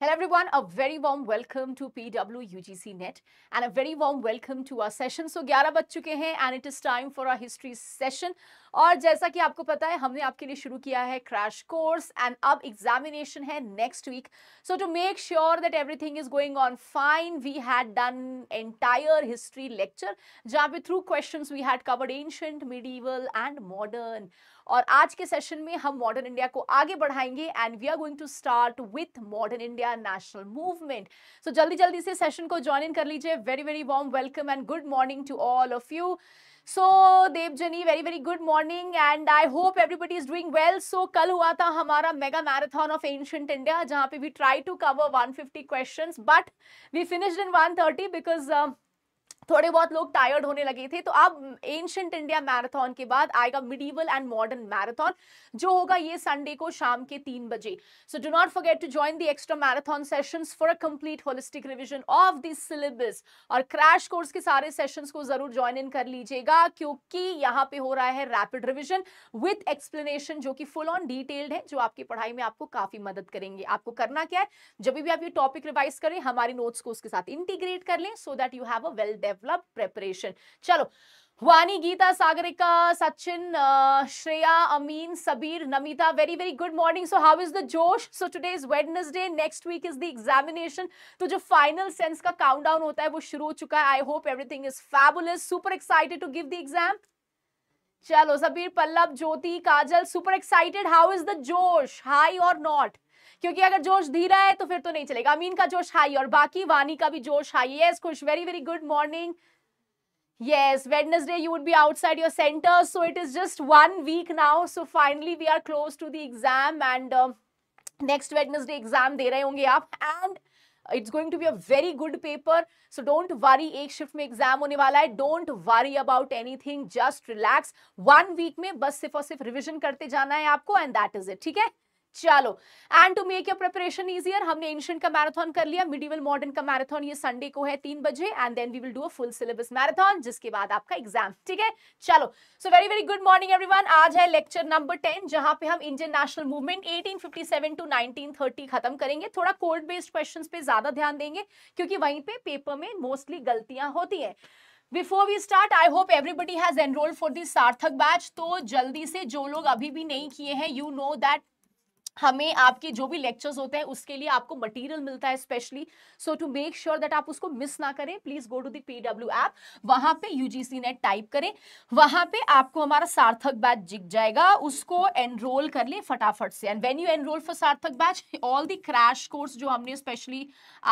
Hello everyone, a very warm welcome to PW UGC Net and a very warm welcome to our session. So 11 baj and it is time for our history session. और जैसा कि आपको पता है हमने आपके लिए शुरू किया है क्रैश कोर्स एंड अब एग्जामिनेशन है next week so to make sure that everything is going on fine we had done entire history lecture जहाँ पे through question we had covered ancient medieval and modern और आज के session में हम modern India को आगे बढ़ाएंगे and we are going to start with modern India national movement so जल्दी जल्दी से सेशन को ज्वाइन इन कर लीजिए very very warm welcome and good morning to all of you so Devjani very very good morning and I hope everybody is doing well so कल हुआ था हमारा mega marathon of ancient India जहाँ पे we try to cover 150 questions but we finished in 130 because थोड़े बहुत लोग tired होने लगे थे तो अब एंशंट इंडिया मैराथन के बाद आएगा मिडीवल एंड मॉडर्न मैराथन जो होगा ये संडे को शाम के तीन बजे so do not forget to join the extra marathon sessions for a complete holistic revision of this syllabus और क्रैश कोर्स के सारे सेशंस को जरूर ज्वाइन इन कर लीजिएगा क्योंकि यहाँ पे हो रहा है रैपिड रिविजन विथ एक्सप्लेनेशन जो कि फुल ऑन डिटेल्ड है जो आपकी पढ़ाई में आपको काफी मदद करेंगे आपको करना क्या है जब भी आप ये टॉपिक रिवाइज करें हमारे नोट्स को उसके साथ इंटीग्रेट कर लें so that you have a well develop develop preparation चलो Vani Geeta Sagarika Sachin Shreya Amin Sabir Namita very very good morning so how is the जोश so today is Wednesday next week is the examination तो जो फाइनल सेंस का काउंटडाउन होता है वो शुरू हो चुका है I hope everything is fabulous super excited to give the exam चलो Sabir Pallav Jyoti Kajal super excited how is the जोश हाई और नॉट क्योंकि अगर जोश धीरा है तो फिर तो नहीं चलेगा अमीन का जोश हाई और बाकी वानी का भी जोश हाई यस खुश very very good morning yes wednesday you would be outside your center so it is just one week now so finally we are close to the exam and uh, next wednesday exam de rahe honge aap and it's going to be a very good paper so don't worry एक shift में exam होने वाला है don't worry about anything just relax one week में बस सिर्फ और सिर्फ रिविजन करते जाना है आपको एंड दैट इज इट ठीक है चलो and to make your preparation easier हमने एंशियंट का मैराथन कर लिया मिडिवल मॉडर्न का मैराथन ये संडे को है तीन बजे and then we will do a full syllabus marathon जिसके बाद आपका एग्जाम ठीक है चलो so very very good morning everyone आज है लेक्चर नंबर टेन जहां पे हम Indian national movement eighteen to nineteen खत्म करेंगे थोड़ा कोर्ट बेस्ड क्वेश्चन पे ज्यादा ध्यान देंगे क्योंकि वहीं पे पेपर में मोस्टली गलतियां होती है before we start I hope everybody has enrolled for this Sarthak batch तो जल्दी से जो लोग अभी भी नहीं किए हैं यू नो दैट हमें आपके जो भी लेक्चर्स होते हैं उसके लिए आपको मटेरियल मिलता है specially so to make sure that आप उसको मिस ना करें please go to the W app वहां पे यूजीसी नेट टाइप करें वहां पे आपको हमारा सार्थक बैच जिक जाएगा उसको एनरोल कर लें फटाफट से and when you enrol for Sarthak batch all the crash course जो हमने स्पेशली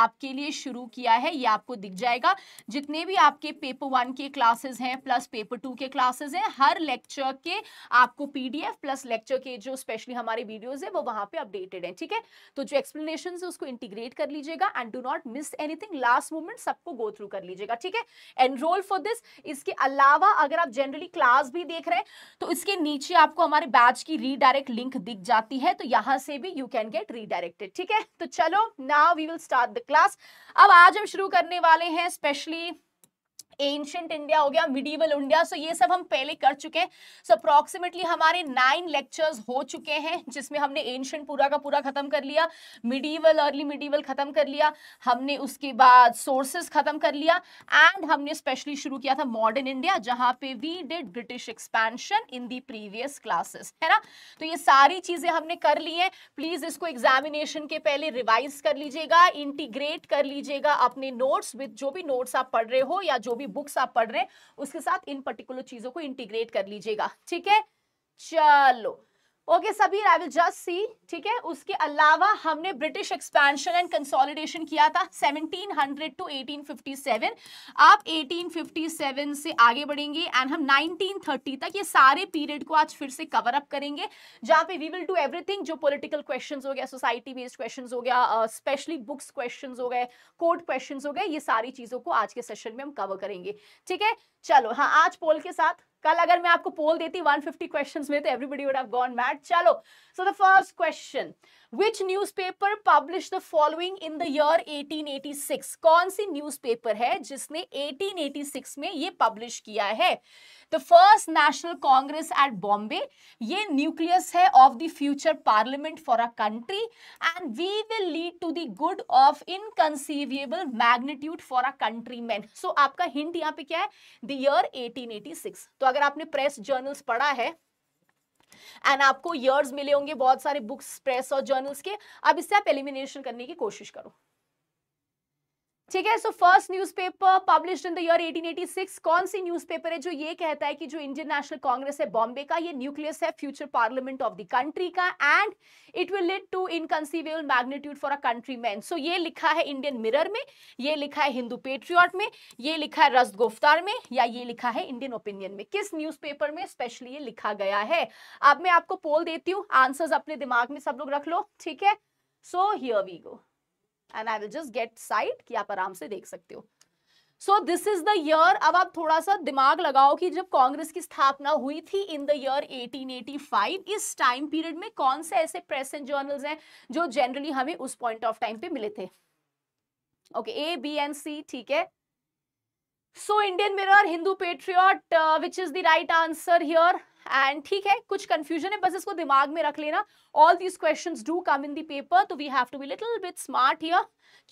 आपके लिए शुरू किया है ये आपको दिख जाएगा जितने भी आपके पेपर वन के क्लासेज हैं प्लस पेपर टू के क्लासेज हैं हर लेक्चर के आपको पी प्लस लेक्चर के जो स्पेशली हमारे वीडियोज है वो वहां पे अपडेटेड है ठीक है तो जो एक्सप्लेनेशन है उसको इंटीग्रेट कर लीजिएगा and do not miss anything last moment सबको गो थ्रू कर लीजिएगा ठीक है एनरोल फॉर दिस इसके अलावा अगर आप जनरली क्लास भी देख रहे हैं तो इसके नीचे आपको हमारे बैच की रीडायरेक्ट लिंक दिख जाती है तो यहां से भी यू कैन गेट रीडायरेक्टेड ठीक है तो चलो now we will start the class अब आज हम शुरू करने वाले हैं स्पेशली एंशंट इंडिया हो गया मिडीवल इंडिया सो ये सब हम पहले कर चुके हैं सो अप्रोक्सीमेटली हमारे नाइन लेक्चर्स हो चुके हैं जिसमें हमने एंशंट पूरा का पूरा खत्म कर लिया मिडीवल अर्ली मिडीवल खत्म कर लिया हमने उसके बाद सोर्सेस खत्म कर लिया एंड हमने स्पेशली शुरू किया था मॉडर्न इंडिया जहां पे we did British expansion in the previous classes है ना तो ये सारी चीजें हमने कर ली है प्लीज इसको एग्जामिनेशन के पहले रिवाइज कर लीजिएगा इंटीग्रेट कर लीजिएगा अपने नोट्स विद जो भी नोट्स आप पढ़ रहे हो या जो भी भी बुक्स आप पढ़ रहे हैं उसके साथ इन पर्टिकुलर चीजों को इंटीग्रेट कर लीजिएगा ठीक है चलो okay Sabir I will just see ठीक है उसके अलावा हमने ब्रिटिश एक्सपेंशन एंड कंसोलिडेशन किया था 1700 टू 1857 आप 1857 से आगे बढ़ेंगे एंड हम 1930 तक ये सारे पीरियड को आज फिर से कवर अप करेंगे जहाँ पे वी विल डू एवरीथिंग जो पॉलिटिकल क्वेश्चन हो गया सोसाइटी बेस्ड क्वेश्चन हो गया स्पेशली बुक्स क्वेश्चन हो गए कोर्ट क्वेश्चन हो गए ये सारी चीज़ों को आज के सेशन में हम कवर करेंगे ठीक है चलो हाँ आज पोल के साथ कल अगर मैं आपको पोल देती 150 क्वेश्चंस में तो everybody would have gone mad चलो so the first question which newspaper publish the following in the year 1886 कौन सी न्यूज पेपर है जिसने 1886 में ये पब्लिश किया है the first national Congress at Bombay ये न्यूक्लियस है of the future parliament for a country and we will lead to the good of inconceivable magnitude for a country man so आपका हिंट यहाँ पे क्या है द ईयर 1886 तो अगर आपने प्रेस जर्नल्स पढ़ा है एंड आपको ईयर्स मिले होंगे बहुत सारे बुक्स प्रेस और जर्नल्स के अब इससे आप एलिमिनेशन करने की कोशिश करो ठीक है so first newspaper published in the year 1886 कौन सी न्यूज़पेपर है जो ये कहता है कि जो इंडियन नेशनल कांग्रेस है बॉम्बे का ये न्यूक्लियस है future parliament of the country का and it will lead to inconceivable magnitude for a country man so ये लिखा है इंडियन मिरर में ये लिखा है हिंदू पेट्रियॉट में ये लिखा है रस्त गुफ्तार में या ये लिखा है इंडियन ओपिनियन में किस न्यूज में स्पेशली ये लिखा गया है अब मैं आपको पोल देती हूँ आंसर्स अपने दिमाग में सब लोग रख लो ठीक है so here we go and I will just get site कि आप आराम से देख सकते हो so this is the year अब आप थोड़ा सा दिमाग लगाओ कि जब कांग्रेस की स्थापना हुई थी इन द ईयर 1885 इस टाइम पीरियड में कौन से ऐसे प्रेस एंड जर्नल्स हैं जो जनरली हमें उस पॉइंट ऑफ टाइम पे मिले थे okay A B and C ठीक है so Indian Mirror Hindu Patriot which is the right answer here and ठीक है कुछ कंफ्यूजन है बस इसको दिमाग में रख लेना all these question do come in the paper तो we have to be little with smart here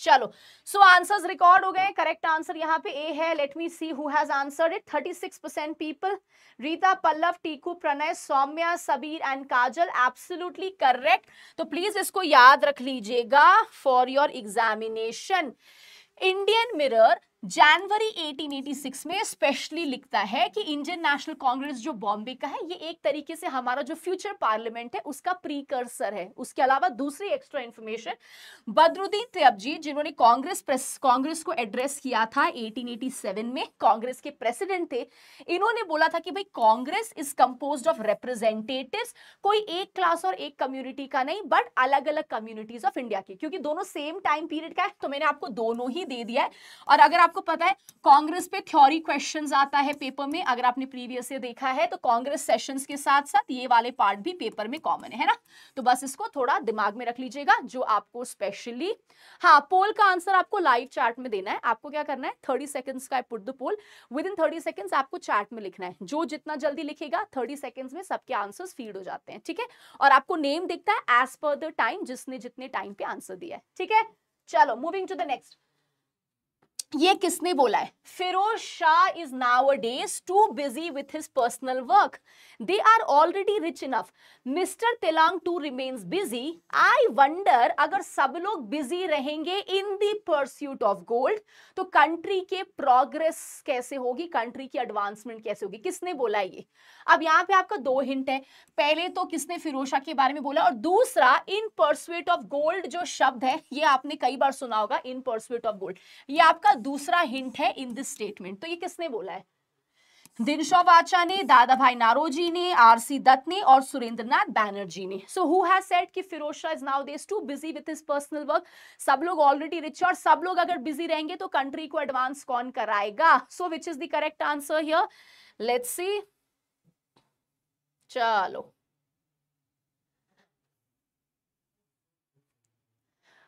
चलो सो आंसर्स रिकॉर्ड हो गए करेक्ट आंसर यहाँ पे ए है let me see who has answered it thirty six percent people Rita Pallav Tiku Pranay Saumya Sabir and Kajal absolutely correct तो please इसको याद रख लीजिएगा for your examination Indian Mirror जनवरी 1886 में स्पेशली लिखता है कि इंडियन नेशनल कांग्रेस जो बॉम्बे का है ये एक तरीके से हमारा जो फ्यूचर पार्लियामेंट है उसका प्रीकर्सर है उसके अलावा दूसरी एक्स्ट्रा इन्फॉर्मेशन बद्रुद्दीन तैयबजी जिन्होंने कांग्रेस प्रेस कांग्रेस को एड्रेस किया था 1887 में कांग्रेस के प्रेसिडेंट थे इन्होंने बोला था कि भाई Congress is compose of representative कोई एक क्लास और एक कम्युनिटी का नहीं बट अलग अलग कम्युनिटीज ऑफ इंडिया की क्योंकि दोनों सेम टाइम पीरियड का है तो मैंने आपको दोनों ही दे दिया है और अगर आप आपको पता है कांग्रेस पे थ्योरी क्वेश्चंस आता है पेपर में अगर आपने प्रीवियस ईयर देखा है तो कांग्रेस सेशंस के साथ साथ ये वाले पार्ट भी पेपर में कॉमन है ना तो बस इसको थोड़ा दिमाग में रख लीजिएगा जो आपको स्पेशली हाँ पोल का आंसर आपको लाइव चार्ट में देना है आपको क्या करना है थर्टी सेकेंड्स का put the poll with in thirty seconds आपको चार्ट में लिखना है जो जितना जल्दी लिखेगा थर्टी सेकेंड्स में सबके आंसर फीड हो जाते हैं ठीक है और आपको नेम दिखता है एज पर द टाइम जिसने जितने टाइम पे आंसर दिया है ठीक है चलो मूविंग टू द नेक्स्ट ये किसने बोला है Firoz Shah is nowadays too busy with his personal work they are already rich enough mister Telang too remains busy I wonder अगर सब लोग बिजी रहेंगे इन दर्स्यूट परस्यूट ऑफ गोल्ड तो कंट्री के प्रोग्रेस कैसे होगी कंट्री की एडवांसमेंट कैसे होगी किसने बोला ये अब यहाँ पे आपका दो हिंट है पहले तो किसने फिरोज शाह के बारे में बोला और दूसरा इन परस्यूट ऑफ गोल्ड जो शब्द है ये आपने कई बार सुना होगा इन परस्यूट ऑफ गोल्ड ये आपका दूसरा हिंट है इन दिस स्टेटमेंट तो ये किसने बोला है दिनशॉ वाचा ने दादा भाई नारोजी ने आरसी दत्त ने और सुरेंद्रनाथ बैनर्जी ने सो हु हैज सेड कि Firoz Shah is nowadays too busy with his personal work सब लोग ऑलरेडी रिच और सब लोग अगर बिजी रहेंगे तो कंट्री को एडवांस कौन कराएगा so which is the correct answer here let's see चलो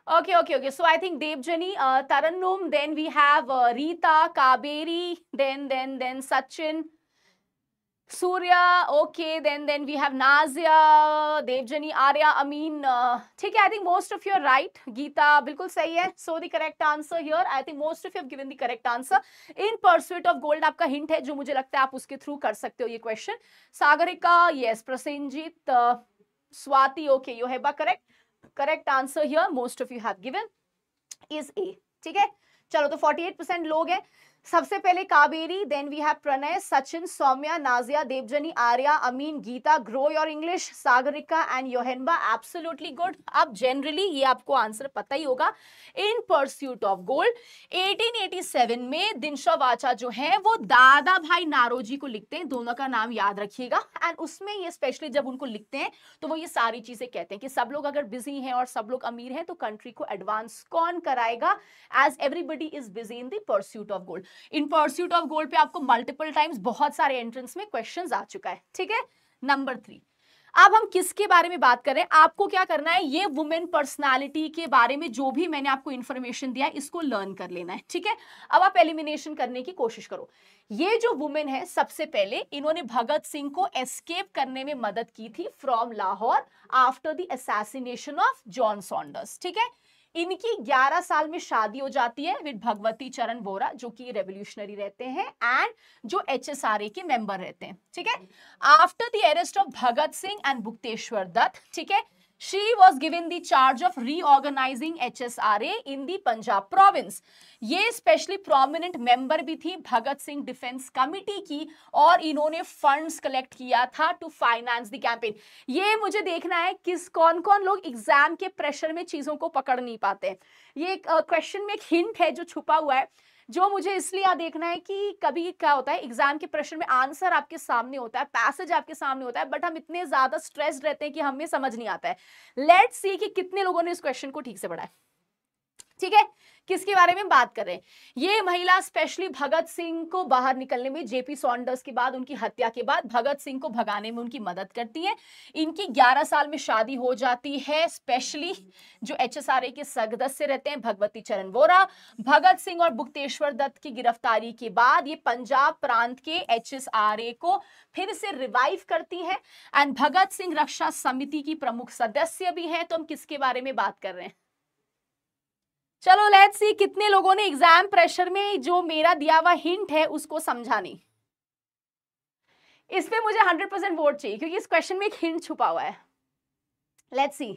Okay, okay, okay. So I think Devjani, uh, Tarannum, then we have uh, Rita, Kaberi, then, then, then Sachin, Surya, okay, then, then we have Nazia, Devjani, Arya, Amin. Uh, ठीक है, I think most of you are right. Geeta, बिल्कुल सही है. So the correct answer here, I think most of you have given the correct answer. In pursuit of gold आपका hint है, जो मुझे लगता है आप उसके through कर सकते हो ये question. Sagarika, yes, Prosenjit, uh, Swati, okay, Yoheba, correct. Correct answer here most of you have given is A ठीक है चलो तो 48 परसेंट लोग हैं सबसे पहले Kaberi then we have Pranay Sachin Saumya Nazia Devjani Arya Amin Geeta grow your English Sagarika and Yohenba absolutely good अब जनरली ये आपको आंसर पता ही होगा इन परस्यूट ऑफ गोल्ड 1887 में दिनशा वाचा जो है वो दादा भाई नारोजी को लिखते हैं दोनों का नाम याद रखिएगा एंड उसमें ये स्पेशली जब उनको लिखते हैं तो वो ये सारी चीजें कहते हैं कि सब लोग अगर बिजी हैं और सब लोग अमीर हैं तो कंट्री को एडवांस कौन कराएगा as everybody is busy in दर्स्यूट pursuit of gold in pursuit of gold पे आपको मल्टीपल टाइम्स बहुत सारे एंट्रेंस में क्वेश्चन आ चुका है ठीक है नंबर थ्री अब हम किसके बारे में बात करें आपको क्या करना है ये वुमेन पर्सनालिटी के बारे में जो भी मैंने आपको इन्फॉर्मेशन दिया है इसको लर्न कर लेना है ठीक है अब आप एलिमिनेशन करने की कोशिश करो ये जो वुमेन है सबसे पहले इन्होंने भगत सिंह को एस्केप करने में मदद की थी from Lahore after the assassination of John Saunders ठीक है इनकी 11 साल में शादी हो जाती है विद भगवती चरण बोरा जो कि रेवोल्यूशनरी रहते हैं एंड जो एच के मेंबर रहते हैं ठीक है after the arrest of Bhagat Singh and Bhukteshwar Dutt ठीक है she was given the charge of reorganizing HSRA in the Punjab province. ये स्पेशली प्रोमिनेंट मेंबर भी थी भगत सिंह डिफेंस कमिटी की और इन्होंने फंड्स कलेक्ट किया था टू फाइनेंस द कैंपेन ये मुझे देखना है किस कौन कौन लोग एग्जाम के प्रेशर में चीजों को पकड़ नहीं पाते ये क्वेश्चन uh, में एक हिंट है जो छुपा हुआ है जो मुझे इसलिए देखना है कि कभी क्या होता है एग्जाम के प्रश्न में आंसर आपके सामने होता है पैसेज आपके सामने होता है बट हम इतने ज्यादा स्ट्रेस रहते हैं कि हमें समझ नहीं आता है लेट सी कि कितने लोगों ने इस क्वेश्चन को ठीक से पढ़ा है ठीक है किसके बारे में बात कर रहे हैं ये महिला स्पेशली भगत सिंह को बाहर निकलने में जेपी सॉन्डर्स के बाद उनकी हत्या के बाद भगत सिंह को भगाने में उनकी मदद करती है इनकी 11 साल में शादी हो जाती है स्पेशली जो एच के सदस्य रहते हैं भगवती चरण वोरा भगत सिंह और बुक्तेश्वर दत्त की गिरफ्तारी के बाद ये पंजाब प्रांत के एच को फिर से रिवाइव करती है एंड भगत सिंह रक्षा समिति की प्रमुख सदस्य भी है तो हम किसके बारे में बात कर रहे हैं चलो लेट्स सी कितने लोगों ने एग्जाम प्रेशर में जो मेरा दिया हुआ हिंट है उसको समझा नहीं इस पे मुझे 100% वोट चाहिए क्योंकि इस क्वेश्चन में एक हिंट छुपा हुआ है लेट्स सी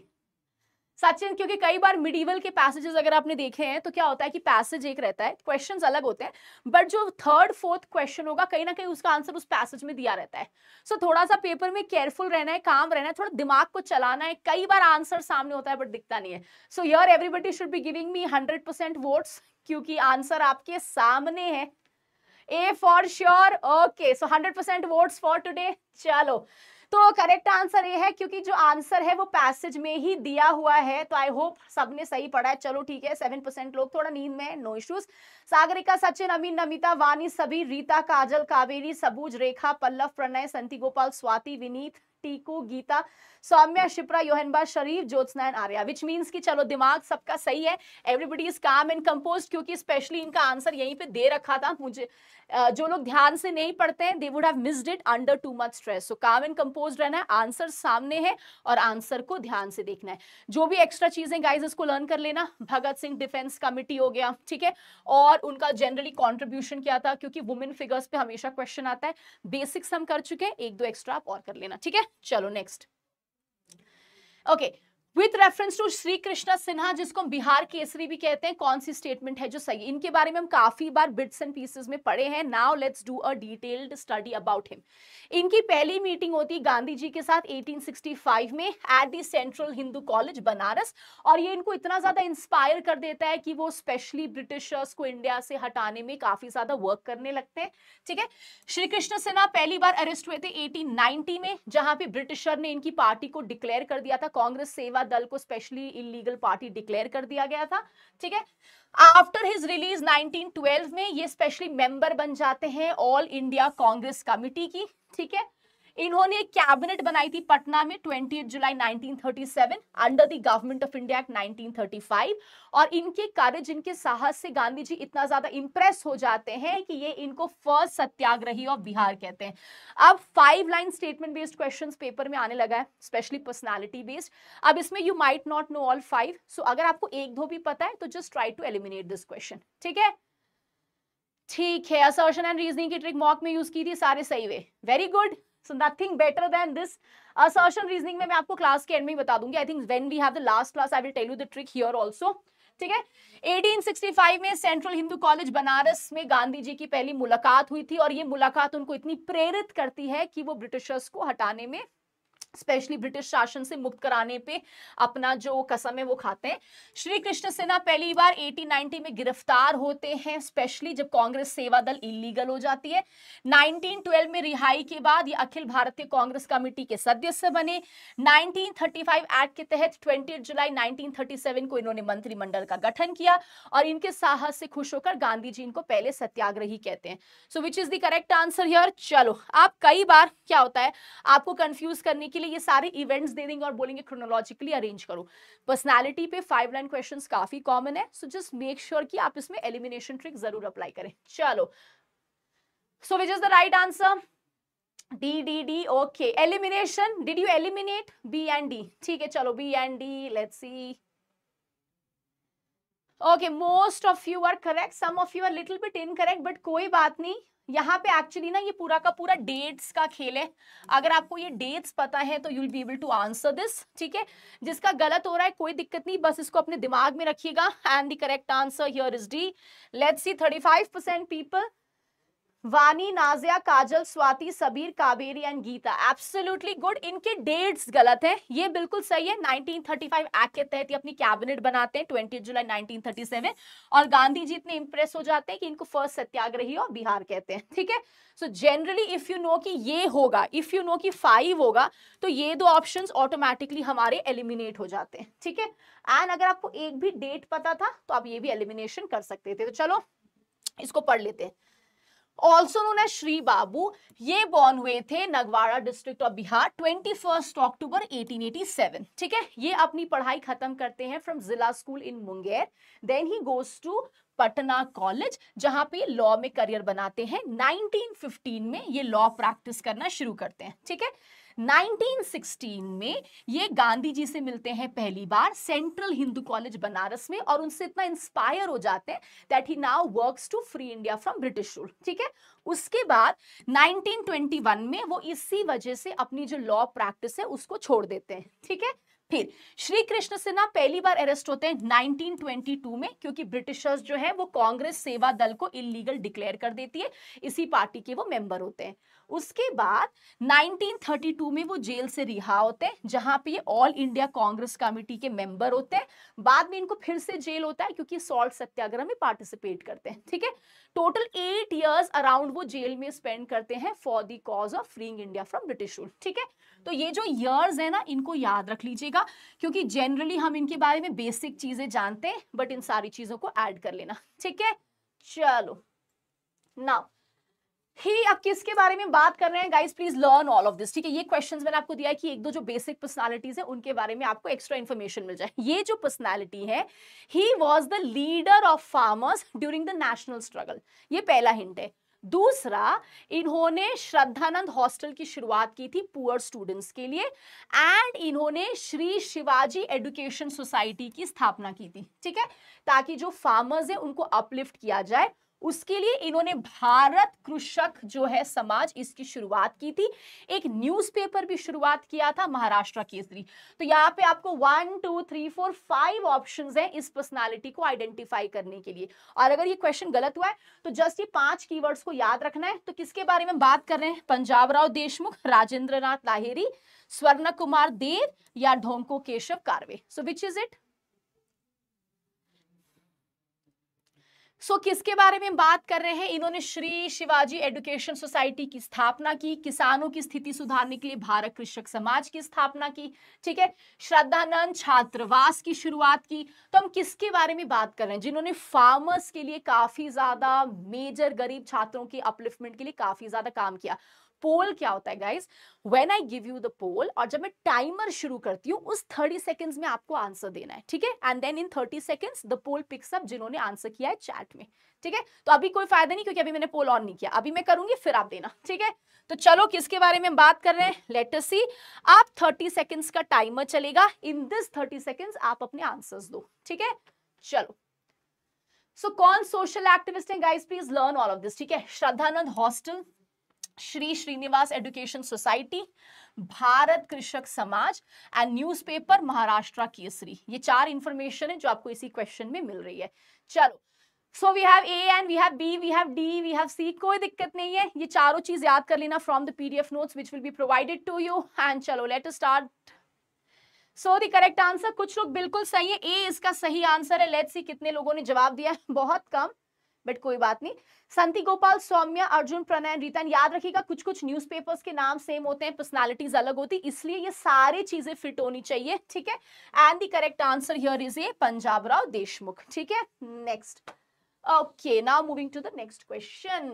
सचिन क्योंकि कई बार मिडीवल के पैसेजेस अगर आपने देखे हैं तो क्या होता है कि पैसेज एक रहता है क्वेश्चंस अलग होते हैं बट जो थर्ड फोर्थ क्वेश्चन होगा कहीं ना कहीं उसका आंसर उस पैसेज में दिया रहता है सो so, थोड़ा सा पेपर में केयरफुल रहना है काम रहना है थोड़ा दिमाग को चलाना है कई बार आंसर सामने होता है बट दिखता नहीं है so yeah everybody should be giving me hundred votes क्योंकि आंसर आपके सामने है A for sure okay so hundred percent votes for today चलो तो करेक्ट आंसर ये है क्योंकि जो आंसर है वो पैसेज में ही दिया हुआ है तो आई होप सबने सही पढ़ा है चलो ठीक है सेवन परसेंट लोग थोड़ा नींद में नो इश्यूज सागरिका सचिन अमीन नमिता वानी सभी रीता काजल कावेरी सबूज रेखा Pallav Pranay Santi Gopal Swati Vineet Tiku Geeta Saumya Shipra Yohenba Sharif and Arya which means कि चलो दिमाग सबका सही है everybody is calm and compose क्योंकि स्पेशली इनका आंसर यहीं पे दे रखा था मुझे जो लोग ध्यान से नहीं पढ़ते हैं they would have missed it under too much stress so calm and compose रहना है आंसर सामने है और आंसर को ध्यान से देखना है जो भी एक्स्ट्रा चीजें गाइज इसको लर्न कर लेना भगत सिंह डिफेंस कमिटी हो गया ठीक है और उनका जनरली कॉन्ट्रीब्यूशन क्या था क्योंकि वुमेन फिगर्स पे हमेशा क्वेश्चन आता है बेसिक्स हम कर चुके हैं एक दो एक्स्ट्रा आप और कर लेना ठीक है चलो next okay okay, with reference to Shri Krishna Sinha जिसको हम बिहार केसरी भी कहते हैं कौन सी स्टेटमेंट है जो सही इनके बारे में हम काफी बार बिट्स एंड पीसेस में पढ़े हैं now let's do a detailed study about him इनकी पहली मीटिंग होती गांधी जी के साथ 1865 में at the central Hindu college Banaras और ये इनको इतना ज्यादा इंस्पायर कर देता है कि वो स्पेशली ब्रिटिशर्स को इंडिया से हटाने में काफी ज्यादा वर्क करने लगते हैं ठीक है श्री कृष्ण सिन्हा पहली बार अरेस्ट हुए थे एटीन में जहां पर ब्रिटिशर ने इनकी पार्टी को डिक्लेयर कर दिया था कांग्रेस सेवा दल को स्पेशली इलीगल पार्टी डिक्लेयर कर दिया गया था ठीक है आफ्टर हिज रिलीज 1912 में ये स्पेशली मेंबर बन जाते हैं ऑल इंडिया कांग्रेस कमिटी की ठीक है इन्होंने एक कैबिनेट बनाई थी पटना में twenty July 1937 under the government of India act 1935 और इनके कार्य जिनके साहस से गांधी जी इतना ज्यादा इंप्रेस हो जाते हैं कि ये इनको फर्स्ट सत्याग्रही ऑफ बिहार कहते हैं अब five line statement based question paper में आने लगा है स्पेशली पर्सनैलिटी बेस्ड अब इसमें you might not know all five so अगर आपको एक दो भी पता है तो just try to eliminate this question ठीक है ठीक है असर्शन एंड रीजनिंग की ट्रिक मॉक में यूज की थी सारे सही वे very good so nothing better than this assertion reasoning में मैं आपको क्लास के एंड में बता दूंगी I think when we have the last class I will tell you the trick here also ठीक है 1865 में सेंट्रल हिंदू कॉलेज बनारस में गांधी जी की पहली मुलाकात हुई थी और ये मुलाकात उनको इतनी प्रेरित करती है कि वो ब्रिटिशर्स को हटाने में स्पेशली ब्रिटिश शासन से मुक्त कराने पे अपना जो कसम है वो खाते हैं श्री कृष्ण सिन्हा पहली बार 1890 में गिरफ्तार होते हैं स्पेशली जब कांग्रेस सेवा दल इलीगल हो जाती है 1912 में रिहाई के बाद ये अखिल भारतीय कांग्रेस कमेटी के सदस्य बने 1935 एक्ट के तहत 20 जुलाई 1937 को इन्होंने मंत्रिमंडल का गठन किया और इनके साहस से खुश होकर गांधी जी इनको पहले सत्याग्रही कहते हैं so which is the correct answer here चलो आप कई बार क्या होता है आपको कंफ्यूज करने के लिए पहले ये सारे इवेंट्स दे देंगे और बोलेंगे क्रोनोलॉजिकली अरेंज करो पर्सनैलिटी पे फाइव लाइन क्वेश्चन काफी कॉमन है सो जस्ट मेक श्योर कि आप इसमें एलिमिनेशन ट्रिक जरूर अप्लाई करें चलो so which is the right answer D D D okay elimination did you eliminate B and D ठीक है चलो B and D let's see okay most of you are correct some of you are little bit incorrect but कोई बात नहीं यहाँ पे actually ना ये पूरा का पूरा डेट्स का खेल है अगर आपको ये डेट्स पता है तो you'll be able to answer this ठीक है जिसका गलत हो रहा है कोई दिक्कत नहीं बस इसको अपने दिमाग में रखिएगा and the correct answer here is D let's see thirty five percent people Vani Nazia Kajal Swati Sabir Kaberi and Geeta absolutely good इनके डेट्स गलत हैं ये बिल्कुल सही है 1935 एक्ट के तहत अपनी कैबिनेट बनाते हैं 20 जुलाई 1937 और गांधी जी इतने इंप्रेस हो जाते हैं कि इनको फर्स्ट सत्याग्रही और बिहार कहते हैं ठीक है so generally if you know कि ये होगा इफ यू नो कि फाइव होगा तो ये दो ऑप्शन ऑटोमेटिकली हमारे एलिमिनेट हो जाते हैं ठीक है एंड अगर आपको एक भी डेट पता था तो आप ये भी एलिमिनेशन कर सकते थे तो चलो इसको पढ़ लेते हैं ऑल्सो नोन है श्री बाबू ये बॉर्न हुए थे Nagwara district of Bihar first October seven ठीक है ये अपनी पढ़ाई खत्म करते हैं फ्रॉम जिला school in Munger then he goes to Patna college जहां पे लॉ में करियर बनाते हैं 1915 में ये लॉ प्रैक्टिस करना शुरू करते हैं ठीक है 1916 में ये गांधी जी से मिलते हैं पहली बार सेंट्रल हिंदू कॉलेज बनारस में और उनसे इतना इंस्पायर हो जाते हैं that he now works to free India from British rule ठीक है उसके बाद 1921 में वो इसी वजह से अपनी जो लॉ प्रैक्टिस है उसको छोड़ देते हैं ठीक है फिर श्री कृष्ण सिन्हा पहली बार अरेस्ट होते हैं 1922 में क्योंकि ब्रिटिशर्स जो है वो कांग्रेस सेवा दल को इलीगल डिक्लेयर कर देती है इसी पार्टी के वो मेंबर होते हैं उसके बाद 1932 में वो जेल से रिहा होते हैं जहां पे ये ऑल इंडिया कांग्रेस कमेटी के मेंबर होते हैं बाद में इनको फिर से जेल होता है क्योंकि सॉल्ट सत्याग्रह में पार्टिसिपेट करते हैं ठीक है टोटल एट ईयर्स अराउंड वो जेल में स्पेंड करते हैं for the cause of freeing India from British rule ठीक है तो ये जो ईयर्स है ना इनको याद रख लीजिएगा क्योंकि जनरली हम इनके बारे में बेसिक चीजें जानते हैं बट इन सारी चीजों को एड कर लेना ठीक है चलो नाउ ही अब किसके बारे में बात कर रहे हैं guys please learn all of this ठीक है ये क्वेश्चंस मैंने आपको दिया है कि एक दो जो बेसिक पर्सनालिटीज है उनके बारे में आपको एक्स्ट्रा इन्फॉर्मेशन मिल जाए ये जो पर्सनालिटी है he was the leader of farmers during the national struggle ये पहला हिंट है दूसरा इन्होंने श्रद्धानंद हॉस्टल की शुरुआत की थी पुअर स्टूडेंट्स के लिए एंड इन्होंने श्री शिवाजी एजुकेशन सोसाइटी की स्थापना की थी ठीक है ताकि जो फार्मर्स है उनको अपलिफ्ट किया जाए उसके लिए इन्होंने भारत कृषक जो है समाज इसकी शुरुआत की थी एक न्यूज़पेपर भी शुरुआत किया था महाराष्ट्र केसरी तो यहाँ पे आपको one two three four five option हैं इस पर्सनालिटी को आइडेंटिफाई करने के लिए और अगर ये क्वेश्चन गलत हुआ है तो जस्ट ये पांच कीवर्ड्स को याद रखना है तो किसके बारे में बात कर रहे हैं पंजाब राव देशमुख राजेंद्र लाहेरी स्वर्ण कुमार देव या Dhondo Keshav Karve so which is it so so, किसके बारे में बात कर रहे हैं इन्होंने श्री शिवाजी एजुकेशन सोसाइटी की स्थापना की किसानों की स्थिति सुधारने के लिए भारत कृषक समाज की स्थापना की ठीक है श्रद्धानंद छात्रवास की शुरुआत की तो हम किसके बारे में बात कर रहे हैं जिन्होंने फार्मर्स के लिए काफी ज्यादा मेजर गरीब छात्रों की अपलिफ्टमेंट के लिए काफी ज्यादा काम किया पोल क्या होता है guys when I give you the poll और जब मैं टाइमर शुरू करती हूँ उस थर्टी सेकेंड्स में आपको आंसर देना है ठीक है and then in thirty seconds the poll picks up जिन्होंने आंसर किया है चैट में ठीक है तो अभी कोई फायदा नहीं क्योंकि अभी मैंने पोल ऑन नहीं किया अभी मैं करूंगी फिर आप देना ठीक है तो चलो किसके बारे में बात कर रहे हैं लेटर सी आप थर्टी सेकेंड्स का टाइमर चलेगा इन दिस थर्टी सेकेंड्स आप अपने आंसर्स दो ठीक है चलो सो so, कौन सोशल एक्टिविस्ट है guys please learn all of this ठीक है Shraddhanand hostel Shri Srinivas education society Bharat Krishak Samaj and newspaper Maharashtra Kesari ये चार इंफॉर्मेशन है जो आपको इसी क्वेश्चन में मिल रही है चलो so we have A and we have B we have D we have C कोई दिक्कत नहीं है ये चारों चीज याद कर लेना from the PDF notes which will be provided to you and चलो let start so the correct answer कुछ लोग बिल्कुल सही है ए इसका सही आंसर है लेट सी कितने लोगों ने जवाब दिया है बहुत कम बट कोई बात नहीं संति गोपाल सौम्या अर्जुन प्रणय रीतन याद रखिएगा कुछ कुछ न्यूज़पेपर्स के नाम सेम होते हैं पर्सनालिटीज अलग होती इसलिए ये सारी चीजें फिट होनी चाहिए ठीक है and the correct answer here is A Panjab Rao Deshmukh ठीक है next okay now moving to the next question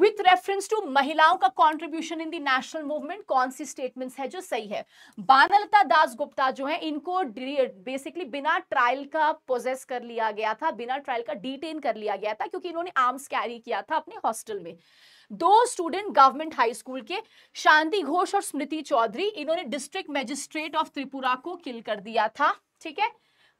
with reference to महिलाओं का contribution in the national movement कौन सी स्टेटमेंट्स है जो सही है बानलता दास गुप्ता जो है इनको बेसिकली बिना ट्रायल का प्रोजेस कर लिया गया था बिना ट्रायल का डिटेन कर लिया गया था क्योंकि इन्होंने आर्म्स कैरी किया था अपने हॉस्टल में दो स्टूडेंट गवर्नमेंट हाई स्कूल के शांति घोष और स्मृति चौधरी इन्होंने डिस्ट्रिक्ट मैजिस्ट्रेट ऑफ त्रिपुरा को किल कर दिया था ठीक है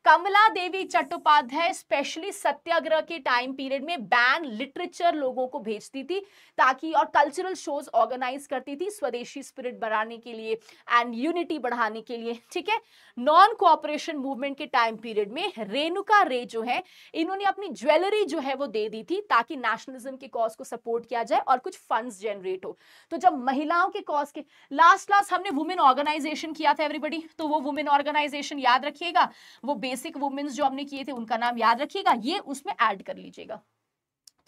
कमला देवी चट्टोपाध्याय स्पेशली सत्याग्रह के टाइम पीरियड में बैन लिटरेचर लोगों को भेजती थी ताकि और कल्चरल शोज ऑर्गेनाइज करती थी स्वदेशी स्पिरिट बढ़ाने के लिए एंड यूनिटी बढ़ाने के लिए ठीक है नॉन कोऑपरेशन मूवमेंट के टाइम पीरियड में रेणुका रे जो है इन्होंने अपनी ज्वेलरी जो है वो दे दी थी ताकि नेशनलिज्म के कॉज को सपोर्ट किया जाए और कुछ फंड जनरेट हो तो जब महिलाओं के कॉज के लास्ट लास्ट हमने वुमेन ऑर्गेनाइजेशन किया था एवरीबडी तो वो वुमेन ऑर्गेनाइजेशन याद रखिएगा वो बेसिक वुमेन्स जो हमने किए थे उनका नाम याद रखिएगा ये उसमें ऐड कर लीजिएगा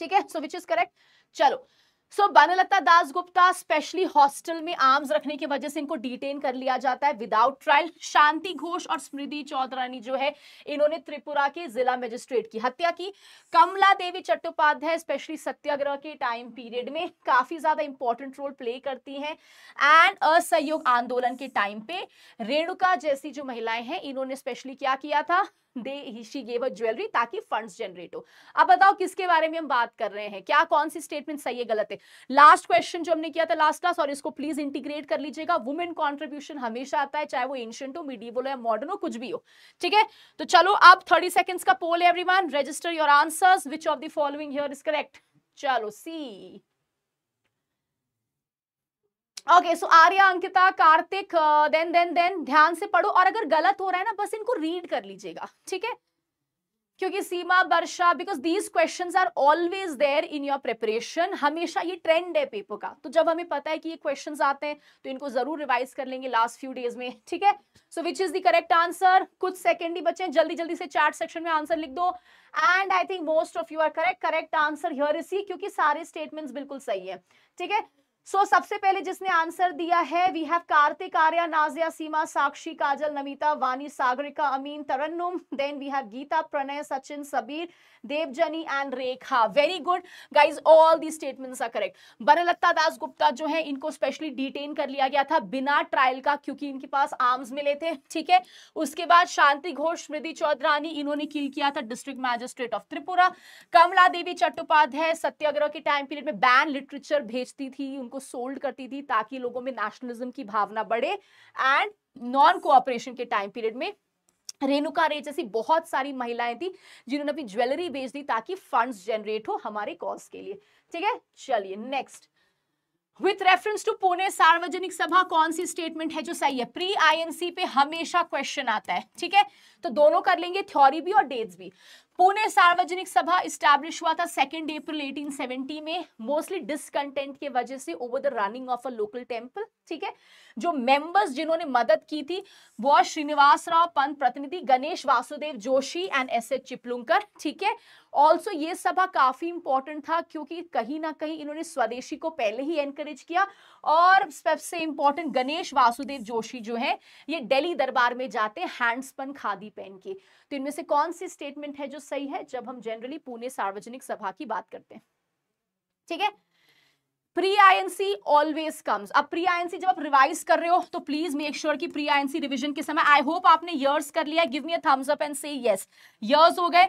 ठीक है सो विच इज करेक्ट चलो so so, Banalata Das Gupta specially hostel में आर्म्स रखने की वजह से इनको डिटेन कर लिया जाता है विदाउट ट्रायल शांति घोष और स्मृति चौधरानी जो है इन्होंने त्रिपुरा के जिला मजिस्ट्रेट की हत्या की कमला देवी चट्टोपाध्याय स्पेशली सत्याग्रह के टाइम पीरियड में काफी ज्यादा इंपॉर्टेंट रोल प्ले करती हैं एंड असहयोग आंदोलन के टाइम पे रेणुका जैसी जो महिलाएं हैं इन्होंने स्पेशली क्या किया था they he she gave a jewellery ताकि फंड्स जनरेट हो अब बताओ किसके बारे में हम बात कर रहे हैं क्या कौन सी स्टेटमेंट सही है गलत है लास्ट क्वेश्चन जो हमने किया था लास्ट क्लास और इसको प्लीज इंटीग्रेट कर लीजिएगा वुमेन कॉन्ट्रीब्यूशन हमेशा आता है चाहे वो एंशियंट हो मीडिवल हो मॉडर्न हो कुछ भी हो ठीक है तो चलो अब थर्टी सेकेंड्स का पोल है everyone register your answers which of the following here is correct चलो see okay so Arya Ankita Kartik then then then ध्यान से पढ़ो और अगर गलत हो रहा है ना बस इनको रीड कर लीजिएगा ठीक है क्योंकि Seema Varsha because these questions are always there in your preparation हमेशा ये ट्रेंड है पेपर का तो जब हमें पता है कि ये क्वेश्चन आते हैं तो इनको जरूर रिवाइज कर लेंगे लास्ट फ्यू डेज में ठीक है so which is the correct answer कुछ सेकेंड ही बचे जल्दी जल्दी से चार्ट सेक्शन में आंसर लिख दो and I think most of you are correct correct answer here इसी क्योंकि सारे स्टेटमेंट्स बिल्कुल सही है ठीक है सो so, सबसे पहले जिसने आंसर दिया है we have Kartik Arya Nazia Seema Sakshi Kajal Namita Vani Sagarika Amin Tarannum then we have Geeta Pranay Sachin Sabir Devjani and Rekha very good guys all the statements are correct Banalata Das Gupta जो है इनको स्पेशली डिटेन कर लिया गया था बिना ट्रायल का क्योंकि इनके पास आर्म्स मिले थे ठीक है उसके बाद शांति घोष स्मृति चौधरानी इन्होंने किल किया था district magistrate of Tripura Kamala Devi Chattopadhyay Satyagraha के टाइम पीरियड में बैन लिटरेचर भेजती थी उनको को सोल्ड करती थी ताकि लोगों में नेशनलिज्म की भावना बढ़े एंड नॉन कोऑपरेशन के टाइम पीरियड में रेणुका रे जैसी बहुत सारी महिलाएं थी जिन्होंने अपनी ज्वेलरी बेच दी ताकि फंड्स जनरेट हो हमारे कॉज के लिए ठीक है चलिए next with reference to Pune सार्वजनिक सभा कौन सी स्टेटमेंट है जो सही है प्री आईएनसी पे हमेशा क्वेश्चन आता है ठीक है तो दोनों कर लेंगे थ्योरी भी और डेट्स भी पुणे सार्वजनिक सभा स्टैब्लिश हुआ था सेकेंड अप्रैल 1870 में मोस्टली डिसकंटेंट के वजह से over the running of a local temple ठीक है जो मेंबर्स जिन्होंने मदद की थी वो Srinivas Rao Pant Pratinidhi Ganesh Vasudev Joshi and S H Chiplunkar ठीक है ऑल्सो ये सभा काफी इंपॉर्टेंट था क्योंकि कहीं ना कहीं इन्होंने स्वदेशी को पहले ही एनकरेज किया और सबसे इंपॉर्टेंट गणेश वासुदेव जोशी जो है ये दिल्ली दरबार में जाते हैंडस्पन खादी पहन के तो इनमें से कौन सी स्टेटमेंट है जो सही है जब हम जनरली पुणे सार्वजनिक सभा की बात करते हैं ठीक है प्री आईएनसी ऑलवेज कम्स अब प्री आईएनसी जब आप रिवाइज कर रहे हो तो प्लीज मेक श्योर की प्री आईएनसी रिविजन के समय आई होप आपने ईयर्स कर लिया give me a thumbs up and say yes years हो गए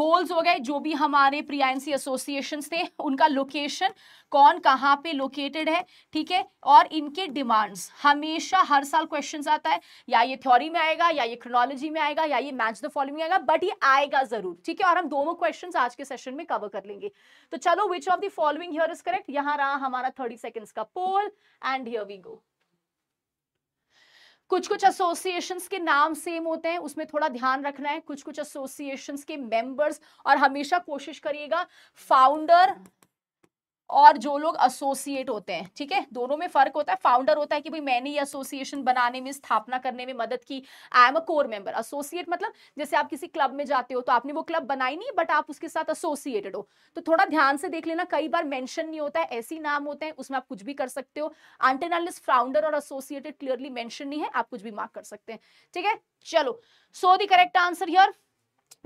गोल्स हो गए जो भी हमारे प्री आईएनसी एसोसिएशन थे उनका लोकेशन कौन कहाँ पे लोकेटेड है ठीक है और इनके डिमांड्स हमेशा हर साल क्वेश्चन आता है या ये थ्योरी में आएगा या ये क्रोनोलॉजी में आएगा या ये मैच द फॉलोइंग आएगा बट ये आएगा जरूर ठीक है और हम दोनों क्वेश्चन आज के सेशन में कवर कर लेंगे तो चलो which of the following here is correct यहाँ रहा हमारा थर्टी सेकेंड्स का poll and here we go कुछ कुछ एसोसिएशन के नाम सेम होते हैं उसमें थोड़ा ध्यान रखना है कुछ कुछ एसोसिएशन के मेंबर्स और हमेशा कोशिश करिएगा फाउंडर और जो लोग एसोसिएट होते हैं ठीक है दोनों में फर्क होता है फाउंडर होता है कि भाई मैंने ये एसोसिएशन बनाने में स्थापना करने में मदद की I am a core member associate मतलब जैसे आप किसी क्लब में जाते हो तो आपने वो क्लब बनाई नहीं बट आप उसके साथ एसोसिएटेड हो तो थोड़ा ध्यान से देख लेना कई बार मैंशन नहीं होता है ऐसी नाम होते हैं उसमें आप कुछ भी कर सकते हो आंटेनालिस फाउंडर और एसोसिएटेड क्लियरली मैंशन नहीं है आप कुछ भी मार्क कर सकते हैं ठीक है चलो so the correct answer here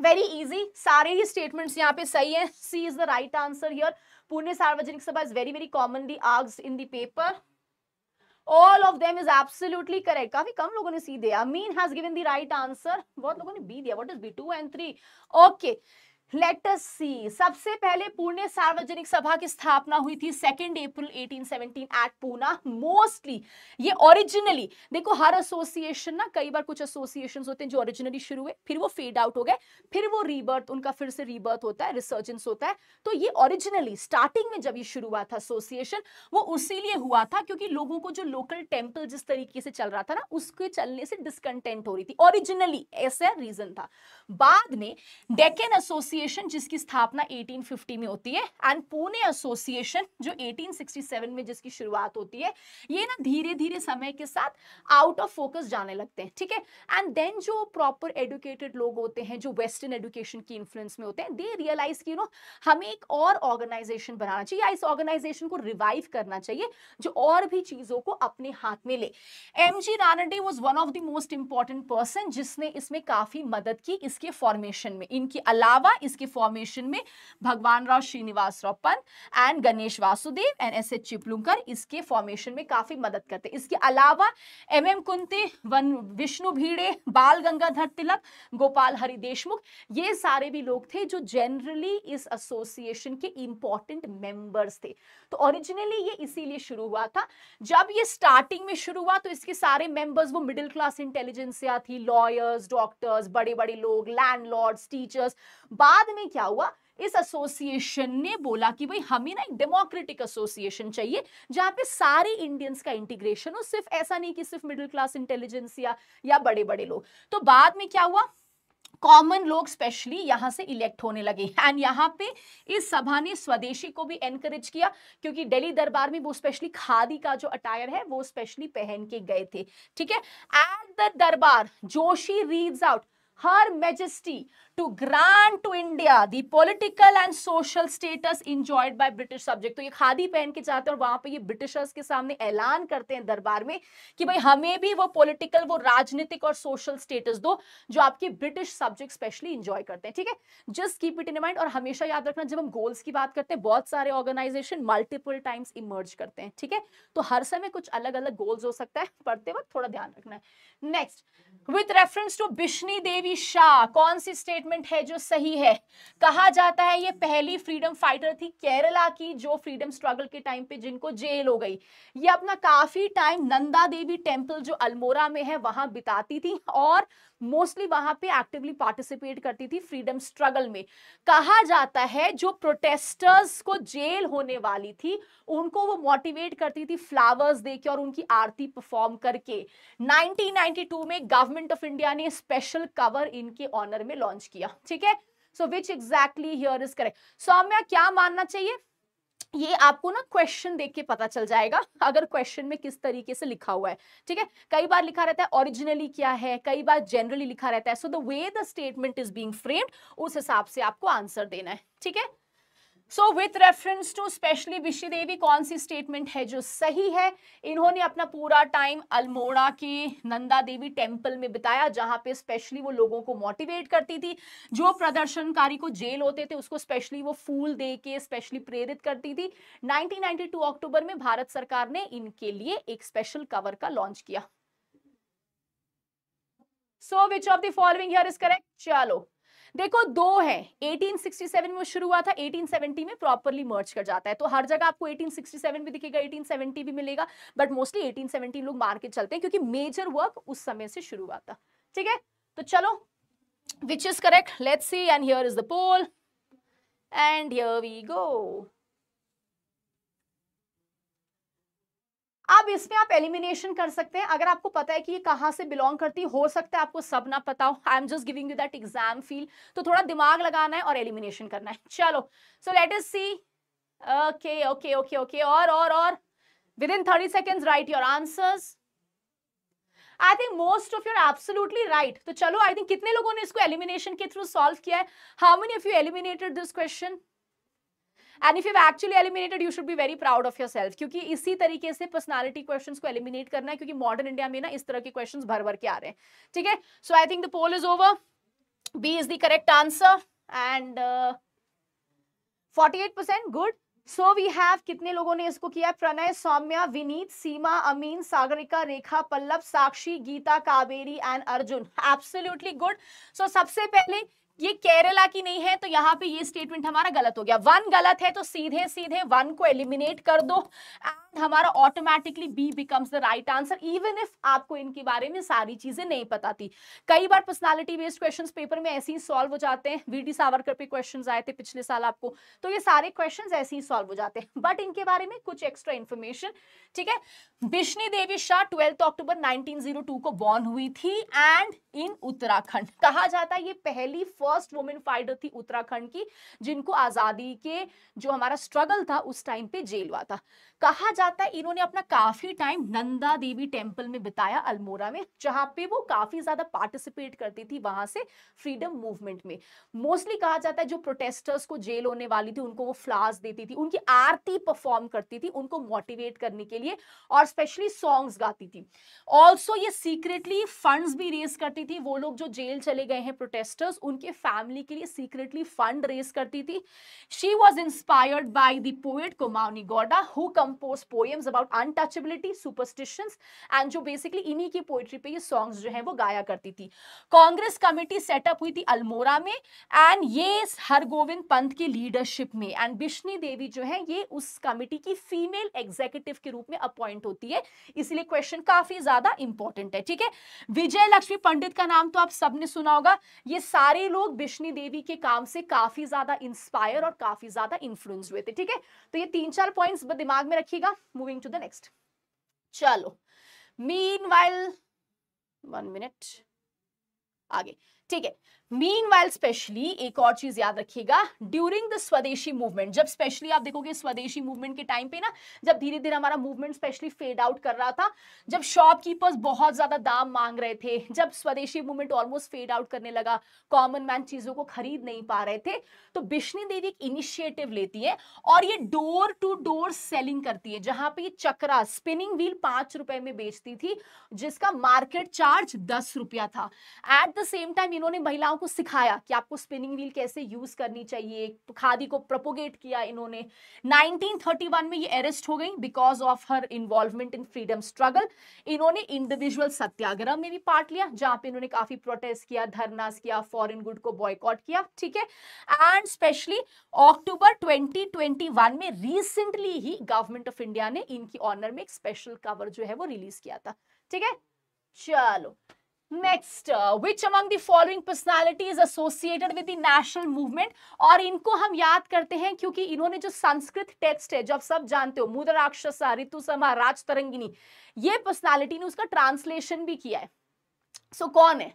very easy सारे ही स्टेटमेंट्स यहाँ पे सही है C is the right answer here Pune सार्वजनिक Sabha is very very commonly आग्स in the paper All of them is absolutely correct. काफी कम लोगों ने सी दिया. Amin has given the right answer. बहुत लोगों ने B दिया. What is B? Two and three. Okay. Let's see सबसे पहले पुणे सार्वजनिक सभा की स्थापना हुई थी second April 1817 at Poona mostly ये ओरिजिनली देखो हर एसोसिएशन ना कई बार कुछ एसोसिएशन होते हैं जो ओरिजिनली शुरू हुए फिर वो फेड आउट हो गए फिर वो रीबर्थ उनका फिर से रीबर्थ होता है रिसर्जेंस होता है तो ये ओरिजिनली स्टार्टिंग में जब ये शुरू हुआ था एसोसिएशन वो लिए हुआ था क्योंकि लोगों को जो लोकल टेम्पल जिस तरीके से चल रहा था ना उसके चलने से डिसकंटेंट हो रही थी ओरिजिनली ऐसा रीजन था बाद में डेकेन एसोसिएशन एसोसिएशन जिसकी स्थापना 1850 में होती है एंड पुणे एसोसिएशन जो 1867 में जिसकी शुरुआत होती है ये ना धीरे धीरे समय के साथ आउट ऑफ फोकस जाने लगते हैं ठीक है एंड देन जो प्रॉपर एडुकेटेड लोग होते हैं जो वेस्टर्न एडुकेशन की इन्फ्लुएंस में होते हैं दे रियलाइज की नो हमें एक और ऑर्गेनाइजेशन बनाना चाहिए या इस ऑर्गेनाइजेशन को रिवाइव करना चाहिए जो और भी चीज़ों को अपने हाथ में ले M G Ranade was one of the most important person जिसने इसमें काफ़ी मदद की इसके फॉर्मेशन में इनके अलावा किसके फॉर्मेशन में Bhagwan Rao Srinivas Rao Pant and Ganesh Vasudev and S H Chiplunkar इसके फॉर्मेशन में काफी मदद करते इसके अलावा M M Kunti one Vishnu Bhide Bal Gangadhar तिलक गोपाल हरि देशमुख ये सारे भी लोग थे जो जनरली इस एसोसिएशन के इंपॉर्टेंट मेंबर्स थे तो ओरिजिनली ये इसीलिए शुरू हुआ था जब ये स्टार्टिंग में शुरू हुआ तो इसके सारे मेंबर्स वो मिडिल क्लास इंटेलिजेंसिया थी लॉयर्स डॉक्टर्स बड़े बड़े लोग लैंडलॉर्ड्स टीचर्स बाद बाद में क्या हुआ इस एसोसिएशन ने बोला कि भाई हमें ना एक डेमोक्रेटिक एसोसिएशन चाहिए जहां पे सारे इंडियंस का इंटीग्रेशन हो सिर्फ ऐसा नहीं कि सिर्फ मिडिल क्लास इंटेलिजेंस या, या बड़े बड़े लोग तो बाद में क्या हुआ कॉमन लोग स्पेशली यहां से इलेक्ट होने लगे एंड यहाँ पे इस सभा ने स्वदेशी को भी एनकरेज किया क्योंकि दिल्ली दरबार में वो स्पेशली खादी का जो अटायर है वो स्पेशली पहन के गए थे ठीक है at the durbar Joshi reads out her majesty to grant to India the political and social status enjoyed by British subject. तो ये खादी पहन के जाते हैं और वहां पर ये ब्रिटिशर्स के सामने ऐलान करते हैं दरबार में कि भाई हमें भी वो पॉलिटिकल वो राजनीतिक और सोशल स्टेटस दो जो आपके ब्रिटिश सब्जेक्ट स्पेशली इंजॉय करते हैं ठीक है just keep it in mind और हमेशा याद रखना जब हम गोल्स की बात करते हैं बहुत सारे ऑर्गेनाइजेशन मल्टीपल टाइम्स इमर्ज करते हैं ठीक है तो हर समय कुछ अलग अलग गोल्स हो सकता है पढ़ते वक्त थोड़ा ध्यान रखना है next with reference to Bishni Devi Shah कौन सी स्टेट स्टेटमेंट है जो सही है कहा जाता है ये पहली फ्रीडम फाइटर थी केरला की जो फ्रीडम स्ट्रगल के टाइम पे जिनको जेल हो गई ये अपना काफी टाइम नंदा देवी टेम्पल जो अल्मोरा में है वहां बिताती थी और मोस्टली वहां पे एक्टिवली पार्टिसिपेट करती थी फ्रीडम स्ट्रगल में कहा जाता है जो प्रोटेस्टर्स को जेल होने वाली थी उनको वो मोटिवेट करती थी फ्लावर्स देके और उनकी आरती परफॉर्म करके 1992 में गवर्नमेंट ऑफ इंडिया ने स्पेशल कवर इनके ऑनर में लॉन्च किया ठीक है so which exactly here is correct Saumya क्या मानना चाहिए ये आपको ना क्वेश्चन देख के पता चल जाएगा अगर क्वेश्चन में किस तरीके से लिखा हुआ है ठीक है कई बार लिखा रहता है ओरिजिनली क्या है कई बार जनरली लिखा रहता है so the way the statement is being framed उस हिसाब से आपको आंसर देना है ठीक है so with reference to specially Bishi Devi कौन सी स्टेटमेंट है जो सही है इन्होंने अपना पूरा टाइम अल्मोड़ा के नंदा देवी टेम्पल में बिताया जहाँ पे स्पेशली वो लोगों को मोटिवेट करती थी जो प्रदर्शनकारी को जेल होते थे उसको स्पेशली वो फूल दे के स्पेशली प्रेरित करती थी 1992 अक्टूबर में भारत सरकार ने इनके लिए एक स्पेशल कवर का लॉन्च किया so which of the following here is correct चलो देखो दो है 1867 में शुरू हुआ था 1870 में प्रॉपरली मर्ज कर जाता है तो हर जगह आपको 1867 भी दिखेगा 1870 भी मिलेगा बट मोस्टली 1870 लोग मार के चलते हैं क्योंकि मेजर वर्क उस समय से शुरू हुआ था ठीक है तो चलो which is correct let's see and here is the poll and here we go अब इसमें आप एलिमिनेशन कर सकते हैं अगर आपको पता है कि ये कहां से बिलोंग करती हो सकता है आपको सब ना पता हो I am just giving you that exam feel तो थोड़ा दिमाग लगाना है और एलिमिनेशन करना है चलो so let is see okay okay okay okay और और और with in thirty second write your answers I think most of you're absolutely right तो चलो आई थिंक कितने लोगों ने इसको एलिमिनेशन के थ्रू सॉल्व किया है how many of you eliminated this question and if you actually eliminated you should be very proud of yourself क्योंकि इसी तरीके से पर्सनैलिटी क्वेश्चन को एलिमिनेट करना है क्योंकि मॉडर्न इंडिया में ना इस तरह के क्वेश्चन भर भर के आ रहे हैं ठीक है so I think the poll is over B is the correct answer and forty good so we have कितने लोगों ने इसको किया Pranay Saumya Vineet Seema Amin Sagarika Rekha Pallav Sakshi Geeta Kaveri and Arjun absolutely good so सबसे पहले ये केरला की नहीं है तो यहाँ पे ये स्टेटमेंट हमारा गलत हो गया वन गलत है तो सीधे सीधे वन को एलिमिनेट कर दो हमारा automatically be becomes the right answer even if आपको इनके बारे में सारी चीजें नहीं पता थी कई बार पर्सनालिटी बेस्ड क्वेश्चंस पेपर में ऐसे ही सॉल्व हो जाते हैं वीडी सावरकर पे क्वेश्चंस आए थे पिछले साल आपको तो ये सारे क्वेश्चंस ऐसे ही सॉल्व हो जाते हैं बट इनके बारे में कुछ एक्स्ट्रा इन्फॉर्मेशन ठीक है Bishni Devi Shah twelfth October nineteen को बॉर्न हुई थी एंड इन उत्तराखंड कहा जाता है ये पहली फर्स्ट वुमेन फाइटर थी उत्तराखंड की जिनको आजादी के जो हमारा स्ट्रगल था उस टाइम पे जेल हुआ था कहा जाता है इन्होंने अपना काफी टाइम नंदा देवी टेम्पल में बिताया अल्मोरा में जहां पे वो काफी ज्यादा पार्टिसिपेट करती थी वहां से फ्रीडम मूवमेंट में मोस्टली कहा जाता है जो प्रोटेस्टर्स को जेल होने वाली थी उनको वो फ्लावर्स देती थी उनकी आरती परफॉर्म करती थी उनको मोटिवेट करने के लिए और स्पेशली सॉन्ग्स गाती थी ऑल्सो ये सीक्रेटली फंड भी रेज करती थी वो लोग जो जेल चले गए हैं प्रोटेस्टर्स उनके फैमिली के लिए सीक्रेटली फंड रेस करती थी she was inspired by the poet Goda who come compose poems about untouchability superstitions and जो बेसिकली इन्हीं की पोइट्री पे ये सॉन्ग्स जो हैं वो गाया करती थी कांग्रेस कमेटी सेटअप हुई थी अल्मोरा में एंड ये हरगोविंद पंत की लीडरशिप में एंड बिश्नी देवी जो है ये उस कमेटी की फीमेल एग्जीक्यूटिव के रूप में अपॉइंट होती है इसलिए क्वेश्चन काफी ज्यादा इंपॉर्टेंट है ठीक है विजय लक्ष्मी पंडित का नाम तो आप सबने सुना होगा ये सारे लोग बिश्नी देवी के काम से काफी ज्यादा इंस्पायर और काफी ज्यादा इन्फ्लुएंस हुए थे ठीक है तो ये तीन चार पॉइंट्स दिमाग में रखिएगा मूविंग टू द नेक्स्ट चलो मीन वाइल वन मिनट आगे ठीक है मीन वाइल स्पेशली एक और चीज याद रखिएगा ड्यूरिंग द स्वदेशी मूवमेंट जब स्पेशली आप देखोगे स्वदेशी मूवमेंट के टाइम पे ना जब धीरे धीरे हमारा मूवमेंट स्पेशली फेड आउट कर रहा था जब शॉपकीपर्स बहुत ज्यादा दाम मांग रहे थे जब स्वदेशी मूवमेंट ऑलमोस्ट फेड आउट करने लगा कॉमन मैन चीजों को खरीद नहीं पा रहे थे तो बिश्नी देवी एक इनिशिएटिव लेती है और ये डोर टू डोर सेलिंग करती है जहां पर चक्रा स्पिनिंग व्हील पांच रुपए में बेचती थी जिसका मार्केट चार्ज दस रुपया था एट द सेम टाइम इन्होंने महिलाओं को सिखाया कि आपको स्पिनिंग व्हील कैसे यूज करनी चाहिए तो खादी को प्रोपोगेट किया इन्होंने 1931 में ये अरेस्ट हो गई because of her involvement in freedom struggle इन्होंने इंडिविजुअल सत्याग्रह में भी पार्ट लिया जहां पे इन्होंने काफी प्रोटेस्ट किया धरनास किया फॉरिन गुड को बॉयकॉट किया ठीक है एंड स्पेशली अक्टूबर ट्वेंटी में रिसेंटली ही गवर्नमेंट ऑफ इंडिया ने इनकी ऑनर में एक स्पेशल कवर जो है वो रिलीज किया था ठीक है चलो next which among following personality is associated with the national movement और इनको हम याद करते हैं क्योंकि इन्होंने जो संस्कृत टेक्स्ट है जो आप सब जानते हो मुद्र ऋतु समा राज तरंगिनी ये पर्सनैलिटी ने उसका ट्रांसलेशन भी किया है सो so, कौन है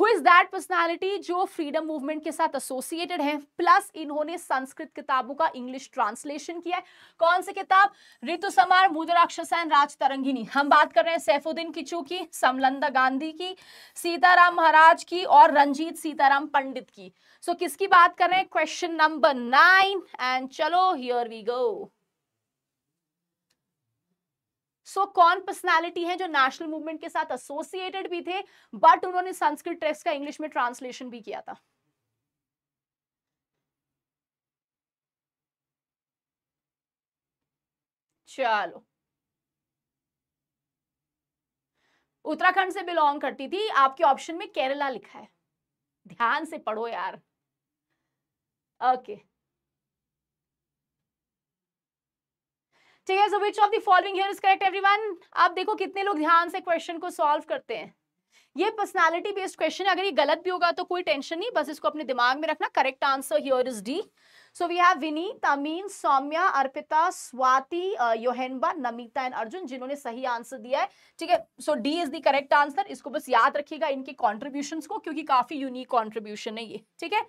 हु इज दैट पर्सनैलिटी जो फ्रीडम मूवमेंट के साथ एसोसिएटेड है प्लस इन्होंने संस्कृत किताबों का इंग्लिश ट्रांसलेशन किया है कौन सी किताब ऋतु समार मुदराक्षसैन राज तरंगिनी हम बात कर रहे हैं सैफुद्दीन किचू की समलंदा गांधी की सीताराम महाराज की और रंजीत सीताराम पंडित की सो so, किसकी बात कर रहे हैं क्वेश्चन नंबर नाइन एंड चलो here we go so so, कौन पर्सनालिटी है जो नेशनल मूवमेंट के साथ एसोसिएटेड भी थे बट उन्होंने संस्कृत टेक्स्ट का इंग्लिश में ट्रांसलेशन भी किया था चलो उत्तराखंड से बिलोंग करती थी आपके ऑप्शन में केरला लिखा है ध्यान से पढ़ो यार ओके okay. ठीक है so which of the following here is correct everyone आप देखो कितने लोग ध्यान से क्वेश्चन को सॉल्व करते हैं ये पर्सनालिटी बेस्ड क्वेश्चन है अगर ये गलत भी होगा तो कोई टेंशन नहीं बस इसको अपने दिमाग में रखना correct answer here is D so we have Vini Tamim Saumya Arpita Swati Yohenba Namita and Arjun जिन्होंने सही आंसर दिया है ठीक है so D is the correct answer इसको बस याद रखिएगा इनके कॉन्ट्रीब्यूशन को क्योंकि काफी यूनिक कॉन्ट्रीब्यूशन है ये ठीक है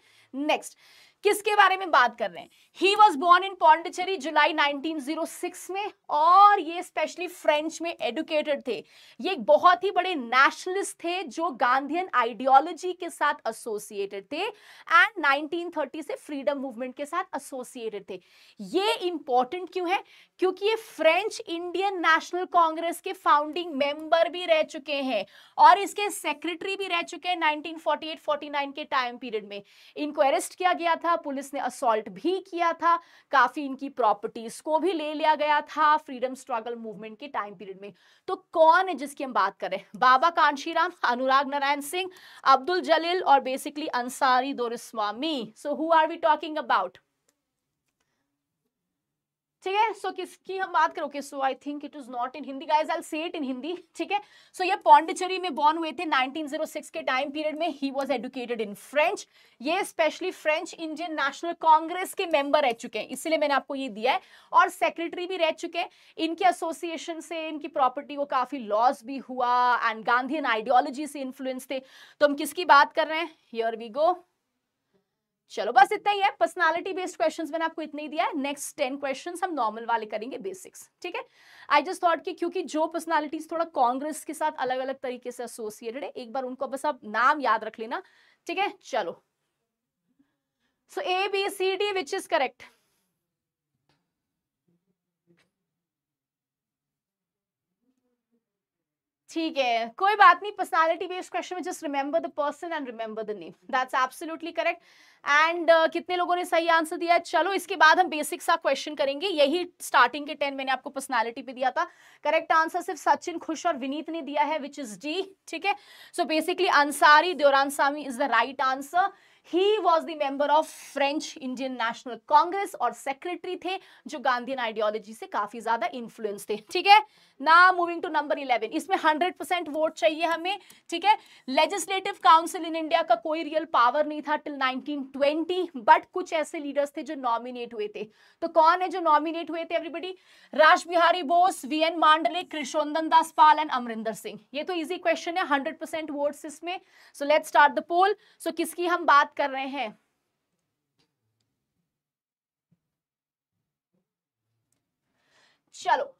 नेक्स्ट किसके बारे में बात कर रहे हैं he was born in Pondicherry July 1906 में और ये स्पेशली फ्रेंच में एडुकेटेड थे ये एक बहुत ही बड़े नेशनलिस्ट थे जो गांधीयन आइडियोलॉजी के साथ एसोसिएटेड थे एंड 1930 से फ्रीडम मूवमेंट के साथ एसोसिएटेड थे ये इंपॉर्टेंट क्यों है क्योंकि ये फ्रेंच इंडियन नेशनल कांग्रेस के फाउंडिंग मेंबर भी रह चुके हैं और इसके सेक्रेटरी भी रह चुके हैं नाइनटीन फोर्टी के टाइम पीरियड में इनको अरेस्ट किया गया था था पुलिस ने असोल्ट भी किया था काफ़ी इनकी प्रॉपर्टीज़ को भी ले लिया गया था फ्रीडम स्ट्रगल मूवमेंट के टाइम पीरियड में तो कौन है जिसकी हम बात करें बाबा कांशीराम अनुराग नारायण सिंह अब्दुल जलील और basically Ansari Doraswamy so who are we talking about ठीक है सो किसकी हम बात करोगे so I think it is not in Hindi guys I say it इन हिंदी ठीक है सो ये पौंडिचेरी में बॉर्न हुए थे 1906 के टाइम पीरियड में he was educated in French ये specially French Indian National Congress के मेंबर रह चुके हैं इसलिए मैंने आपको ये दिया है और सेक्रेटरी भी रह चुके हैं इनके एसोसिएशन से इनकी प्रॉपर्टी को काफी लॉस भी हुआ एंड गांधी आइडियोलॉजी से इन्फ्लुएंस थे तो हम किसकी बात कर रहे हैं हियर वी गो चलो बस इतना ही है पर्सनालिटी बेस्ड क्वेश्चंस मैंने आपको इतने ही दिया है नेक्स्ट टेन क्वेश्चंस हम नॉर्मल वाले करेंगे बेसिक्स ठीक है आई जस्ट थॉट कि क्योंकि जो पर्सनालिटीज थोड़ा कांग्रेस के साथ अलग अलग तरीके से एसोसिएटेड है एक बार उनको बस आप नाम याद रख लेना ठीक है चलो so A B C D which is correct ठीक है कोई बात नहीं पर्सनालिटी बेस्ड क्वेश्चन में just remember the person and remember the name that's absolutely correct and कितने लोगों ने सही आंसर दिया है चलो इसके बाद हम बेसिक सा क्वेश्चन करेंगे यही स्टार्टिंग के टेन मैंने आपको पर्सनालिटी पे दिया था करेक्ट आंसर सिर्फ सचिन खुश और विनीत ने दिया है विच इज डी ठीक है सो basically Ansari Doraswamy is the right answer he was the member of French Indian National Congress और सेक्रेटरी थे जो गांधीन आइडियोलॉजी से काफी ज्यादा इन्फ्लुएंस थे ठीक है ना मूविंग टू नंबर इलेवन इसमें हंड्रेड परसेंट वोट चाहिए हमें ठीक है लेजिस्लेटिव काउंसिल इन इंडिया का कोई रियल पावर नहीं था टिल 1920 बट कुछ ऐसे लीडर्स थे जो नॉमिनेट हुए थे तो कौन है जो नॉमिनेट हुए थे everybody Raj Bihari Bose V N Mandlik Kristo Das Pal and Amarinder Singh ये तो इजी क्वेश्चन है हंड्रेड परसेंट वोट इसमें so let start the poll so किसकी हम बात कर रहे हैं चलो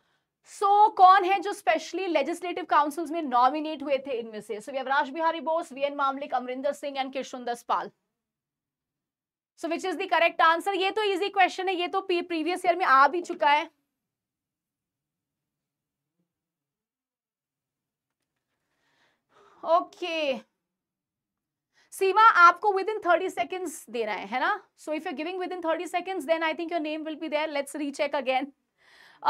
सो so, कौन है जो स्पेशली लेजिस्लेटिव काउंसिल्स में नॉमिनेट हुए थे इनमें से so V Raj Bihari Bose V N Mandlik Amarinder Singh and Kishan Pal so which is the correct answer ये तो इजी क्वेश्चन है ये तो प्रीवियस ईयर में आ भी चुका है ओके okay. सीमा आपको विद इन थर्टी सेकेंड्स देना है है ना so if you giving with in thirty seconds then I think your name will be there let's recheck again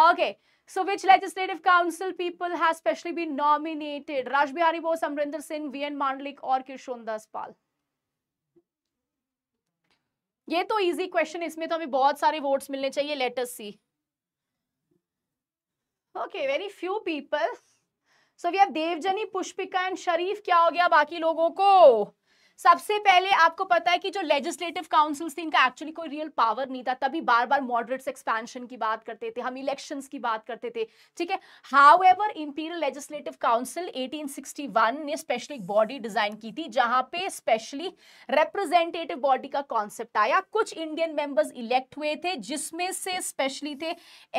okay So which legislative council people has specially been nominated? raj bihari Bose, Amrinder Singh, V.N. Mandlik or kishon das pal ये तो easy question इसमें तो हमें बहुत सारे votes मिलने चाहिए let's see okay very few people so we have Devjani Pushpika and Sharif क्या हो गया बाकी लोगों को सबसे पहले आपको पता है कि जो लेजिस्लेटिव काउंसिल्स थी इनका एक्चुअली कोई रियल पावर नहीं था तभी बार बार मॉडरेट्स एक्सपेंशन की बात करते थे हम इलेक्शन की बात करते थे ठीक है however imperial legislative council 1861 ने स्पेशली एक बॉडी डिजाइन की थी जहां पे स्पेशली रिप्रेजेंटेटिव बॉडी का कॉन्सेप्ट आया कुछ इंडियन मेंबर्स इलेक्ट हुए थे जिसमें से स्पेशली थे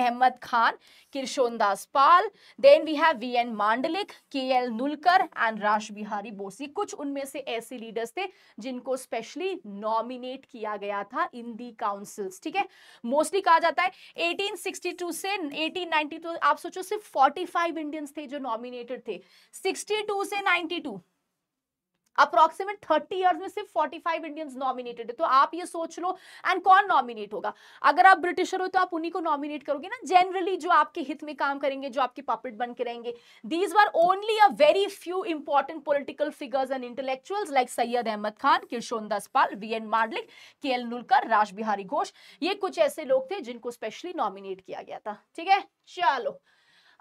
Ahmad Khan Kristo Das Pal then we have V N Mandlik K L Nulkar and Raj Bihari Bose कुछ उनमें से ऐसे लीडर लीडर्स थे जिनको स्पेशली नॉमिनेट किया गया था इन दी काउंसिल्स ठीक है मोस्टली कहा जाता है 1862 से 1892 आप सोचो सिर्फ 45 इंडियंस थे जो नॉमिनेटेड थे 62 से 92 अप्रोक्सीमेट थर्टी ईयर में सिर्फ फोर्टी फाइव इंडियंस नॉमिनेटेड है तो आप ये सोच लो एंड कौन नॉमिनेट होगा अगर आप ब्रिटिशर हो तो आप उन्हीं को नॉमिनेट करोगे ना जनरली जो आपके हित में काम करेंगे जो आपके पपेट बन के रहेंगे these are only a very few important political figures and intellectuals like Syed Ahmad Khan Kristo Das Pal V N Mandlik K L नुलकर Rajbihari Ghosh ये कुछ ऐसे लोग थे जिनको स्पेशली नॉमिनेट किया गया था ठीक है चलो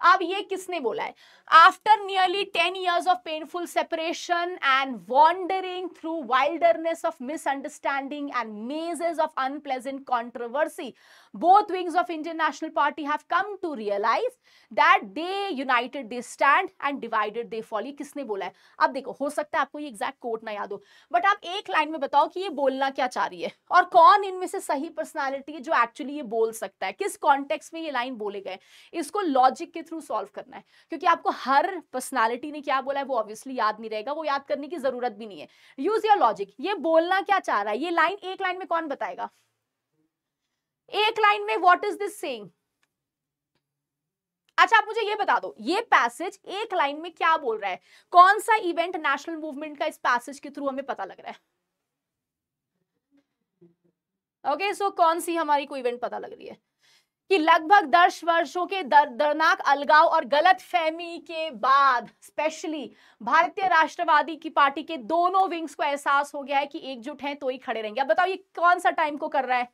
अब ये किसने बोला है after nearly ten years of painful separation and wandering through wilderness of misunderstanding and mazes of unpleasant controversy both wings of Indian National Party have come to realize that they united they stand and divided they fall ये किसने बोला है अब देखो हो सकता है आपको ये एग्जैक्ट कोट ना याद हो बट आप एक लाइन में बताओ कि ये बोलना क्या चाह रही है और कौन इनमें से सही पर्सनालिटी है जो एक्चुअली ये बोल सकता है किस कॉन्टेक्स्ट में ये लाइन बोले गए इसको लॉजिक के थ्रू सॉल्व करना है क्योंकि आपको हर पर्सनालिटी ने क्या बोला है वो ऑब्वियसली याद नहीं रहेगा वो याद करने की जरूरत भी नहीं है यूज योर लॉजिक ये बोलना क्या चाह रहा है ये लाइन एक लाइन में कौन बताएगा एक लाइन में व्हाट इज दिस सेइंग अच्छा आप मुझे ये बता दो ये पैसेज एक लाइन में क्या बोल रहा है कौन सा इवेंट नेशनल मूवमेंट का इस पैसेज के थ्रू हमें पता लग रहा है ओके okay, सो so कौन सी हमारी कोई इवेंट पता लग रही है कि लगभग दस वर्षों के दर, दर्दनाक अलगाव और गलत फहमी के बाद स्पेशली भारतीय राष्ट्रवादी की पार्टी के दोनों विंग्स को एहसास हो गया है कि एकजुट हैं तो ही खड़े रहेंगे अब बताओ ये कौन सा टाइम को कर रहा है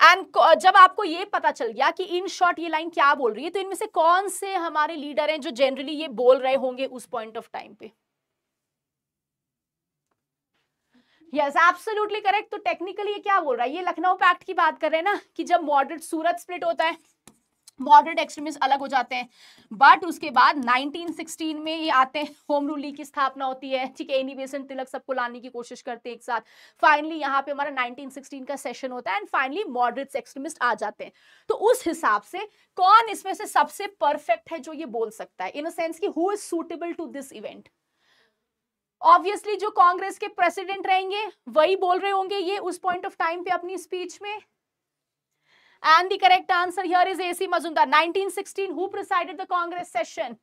एंड जब आपको ये पता चल गया कि इन शॉर्ट ये लाइन क्या बोल रही है तो इनमें से कौन से हमारे लीडर हैं जो जनरली ये बोल रहे होंगे उस पॉइंट ऑफ टाइम पे यस एब्सोल्युटली करेक्ट तो टेक्निकली ये क्या बोल रहा है ये लखनऊ पैक्ट की बात कर रहे हैं ना कि जब मॉडरेट सूरत स्प्लिट होता है मॉडर्न एक्सट्रीमिस्ट अलग हो जाते हैं बट उसके बाद 1916 में ये आते हैं होम रूल लीग की स्थापना होती है ठीक है एनिवेशन तिलक सबको लाने की कोशिश करते हैं एक साथ फाइनली यहाँ पे हमारा 1916 का सेशन होता है एंड फाइनली मॉडरेट एक्सट्रीमिस्ट आ जाते हैं तो उस हिसाब से कौन इसमें से सबसे परफेक्ट है जो ये बोल सकता है इन सेंस की who is suitable to this event obviously जो कांग्रेस के प्रेसिडेंट रहेंगे वही बोल रहे होंगे ये उस पॉइंट ऑफ टाइम पे अपनी स्पीच में And the correct answer here is A.C. Mazumdar. 1916, who presided the Congress session?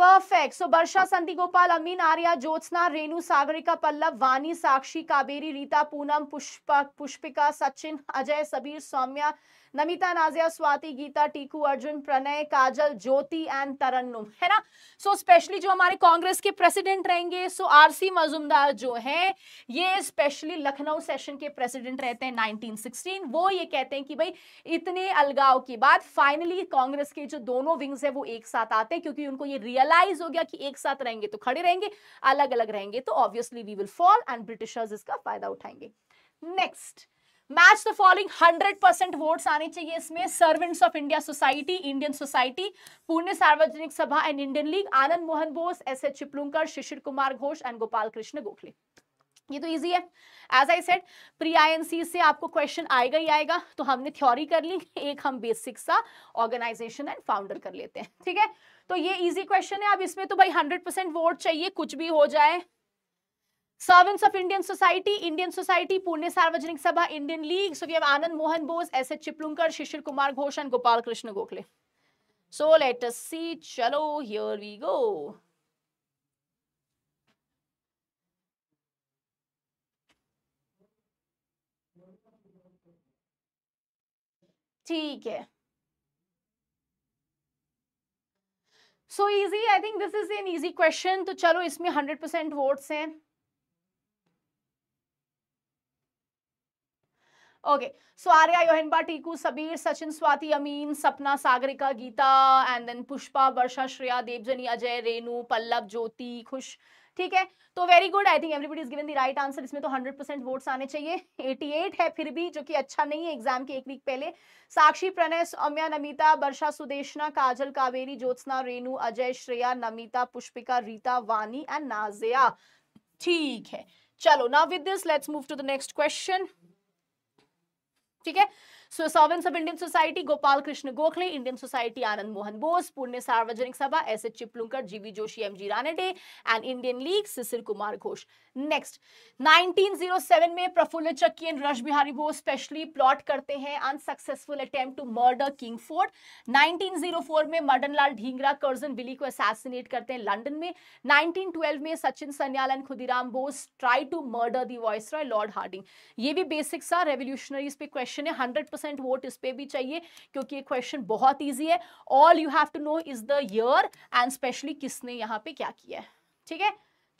Perfect so Varsha Santi Gopal Amin Arya Jyotsna Renu Sagarika Pallav Vani Sakshi Kaberi Rita Poonam Pushpa Pushpika Sachin Ajay Sabir Saumya Namita Nazia Swati Geeta Tiku Arjun Pranay Kajal Jyoti and Tarannum है ना सो so, स्पेशली जो हमारे कांग्रेस के प्रेसिडेंट रहेंगे सो so आरसी मजुमदार जो हैं ये स्पेशली लखनऊ सेशन के प्रेसिडेंट रहते हैं 1916 वो ये कहते हैं कि भाई इतने अलगाव के बाद फाइनली कांग्रेस के जो दोनों विंग्स है वो एक साथ आते हैं क्योंकि उनको ये रियल रियलाइज हो गया कि एक साथ रहेंगे तो खड़े रहेंगे अलग अलग रहेंगे तो obviously we will fall and Britishers इसका फायदा उठाएंगे next match the following hundred percent vote आने चाहिए इसमें servants of India society Indian society Pune सार्वजनिक Sabha and Indian league Anand Mohan Bose S H Chiplunkar Shishir Kumar Ghosh and Gopal Krishna Gokhale ये तो इजी है as I said pre INC से आपको क्वेश्चन आएगा ही आएगा तो हमने थ्योरी कर ली एक हम बेसिक सा ऑर्गेनाइजेशन एंड फाउंडर कर लेते हैं ठीक है तो ये इजी क्वेश्चन है अब इसमें तो भाई हंड्रेड परसेंट वोट चाहिए कुछ भी हो जाए servants of Indian society Indian society Pune सार्वजनिक Sabha Indian league so we have Anand Mohan Bose S H Chiplunkar Shishir Kumar Ghosh and Gopal Krishna Gokhale so let us see चलो हियर वी गो ठीक है so easy I think this is an easy question तो चलो इसमें हंड्रेड परसेंट वोट है okay so Arya Yohenba Tiku Sabir Sachin Swati Amin Sapna Sagarika Geeta and then Pushpa Varsha Shreya Devjani Ajay Renu Pallav Jyoti खुश ठीक है तो very good I think everybody is given the right answer इसमें तो 100 परसेंट वोट्स आने चाहिए 88 है फिर भी जो कि अच्छा नहीं है एग्जाम के एक वीक पहले साक्षी प्रणय सौम्या नमिता वर्षा सुदेशना काजल कावेरी ज्योत्सना रेणु अजय श्रेया नमिता पुष्पिका रीता वानी एंड नाजिया ठीक है चलो ना with this let's move to the next question ठीक है so servants of Indian society Gopal Krishna Gokhale Indian society Anand Mohan Bose Pune Sarvajanik Sabha S H Chiplunkar G V Joshi M G Ranade and Indian league Sisir Kumar Ghosh next 1907 में Prafulla Chaki and Rash Bihari Bose specially plot करते हैं unsuccessful attempt to murder Kingsford 1904 में Madan Lal Dhingra Curzon बिली को assassinate करते हैं London में 1912 में Sachin Sanyal and Khudiram Bose try to murder viceroy lord Hardinge ये भी बेसिक सा रेवोल्यूशनरीज पे क्वेश्चन क्वेश्चन है हंड्रेड परसेंट वोट इस पे भी चाहिए क्योंकि ये क्वेश्चन बहुत ईजी है all you have to know is the year and specially किसने यहाँ पे क्या किया है ठीक है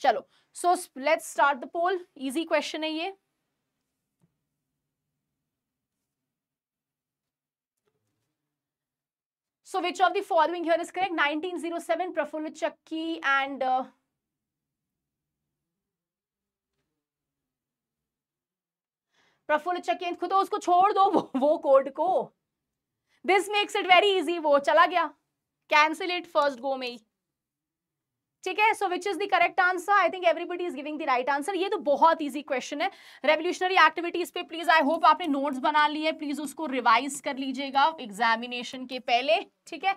चलो so let's start the poll easy question है ये So which of the following here is correct? 1907 Prafullah Chakki and uh, Praful चकेंद्र तो उसको छोड़ दो वो, वो कोड को this makes it very easy वो चला गया कैंसिल इट फर्स्ट गो में ठीक है so which is the correct answer I think everybody is giving the right answer ये तो बहुत इजी क्वेश्चन है रेवोल्यूशनरी एक्टिविटीज पे प्लीज आई होप आपने नोट्स बना लिए प्लीज उसको रिवाइज कर लीजिएगा एग्जामिनेशन के पहले ठीक है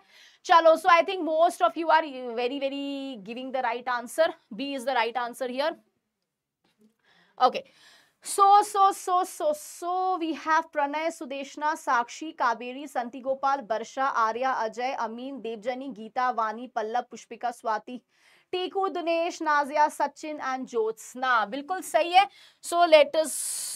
चलो so I think most of you are very very giving the right answer B is the right answer here okay so so so so so we have Pranay Sudeshna Sakshi Kaberi Santi Gopal Varsha Arya Ajay Amin Devjani Geeta Vani Pallav Pushpika Swati Tiku Dinesh Nazia Sachin and Jyotsna बिल्कुल सही है so let us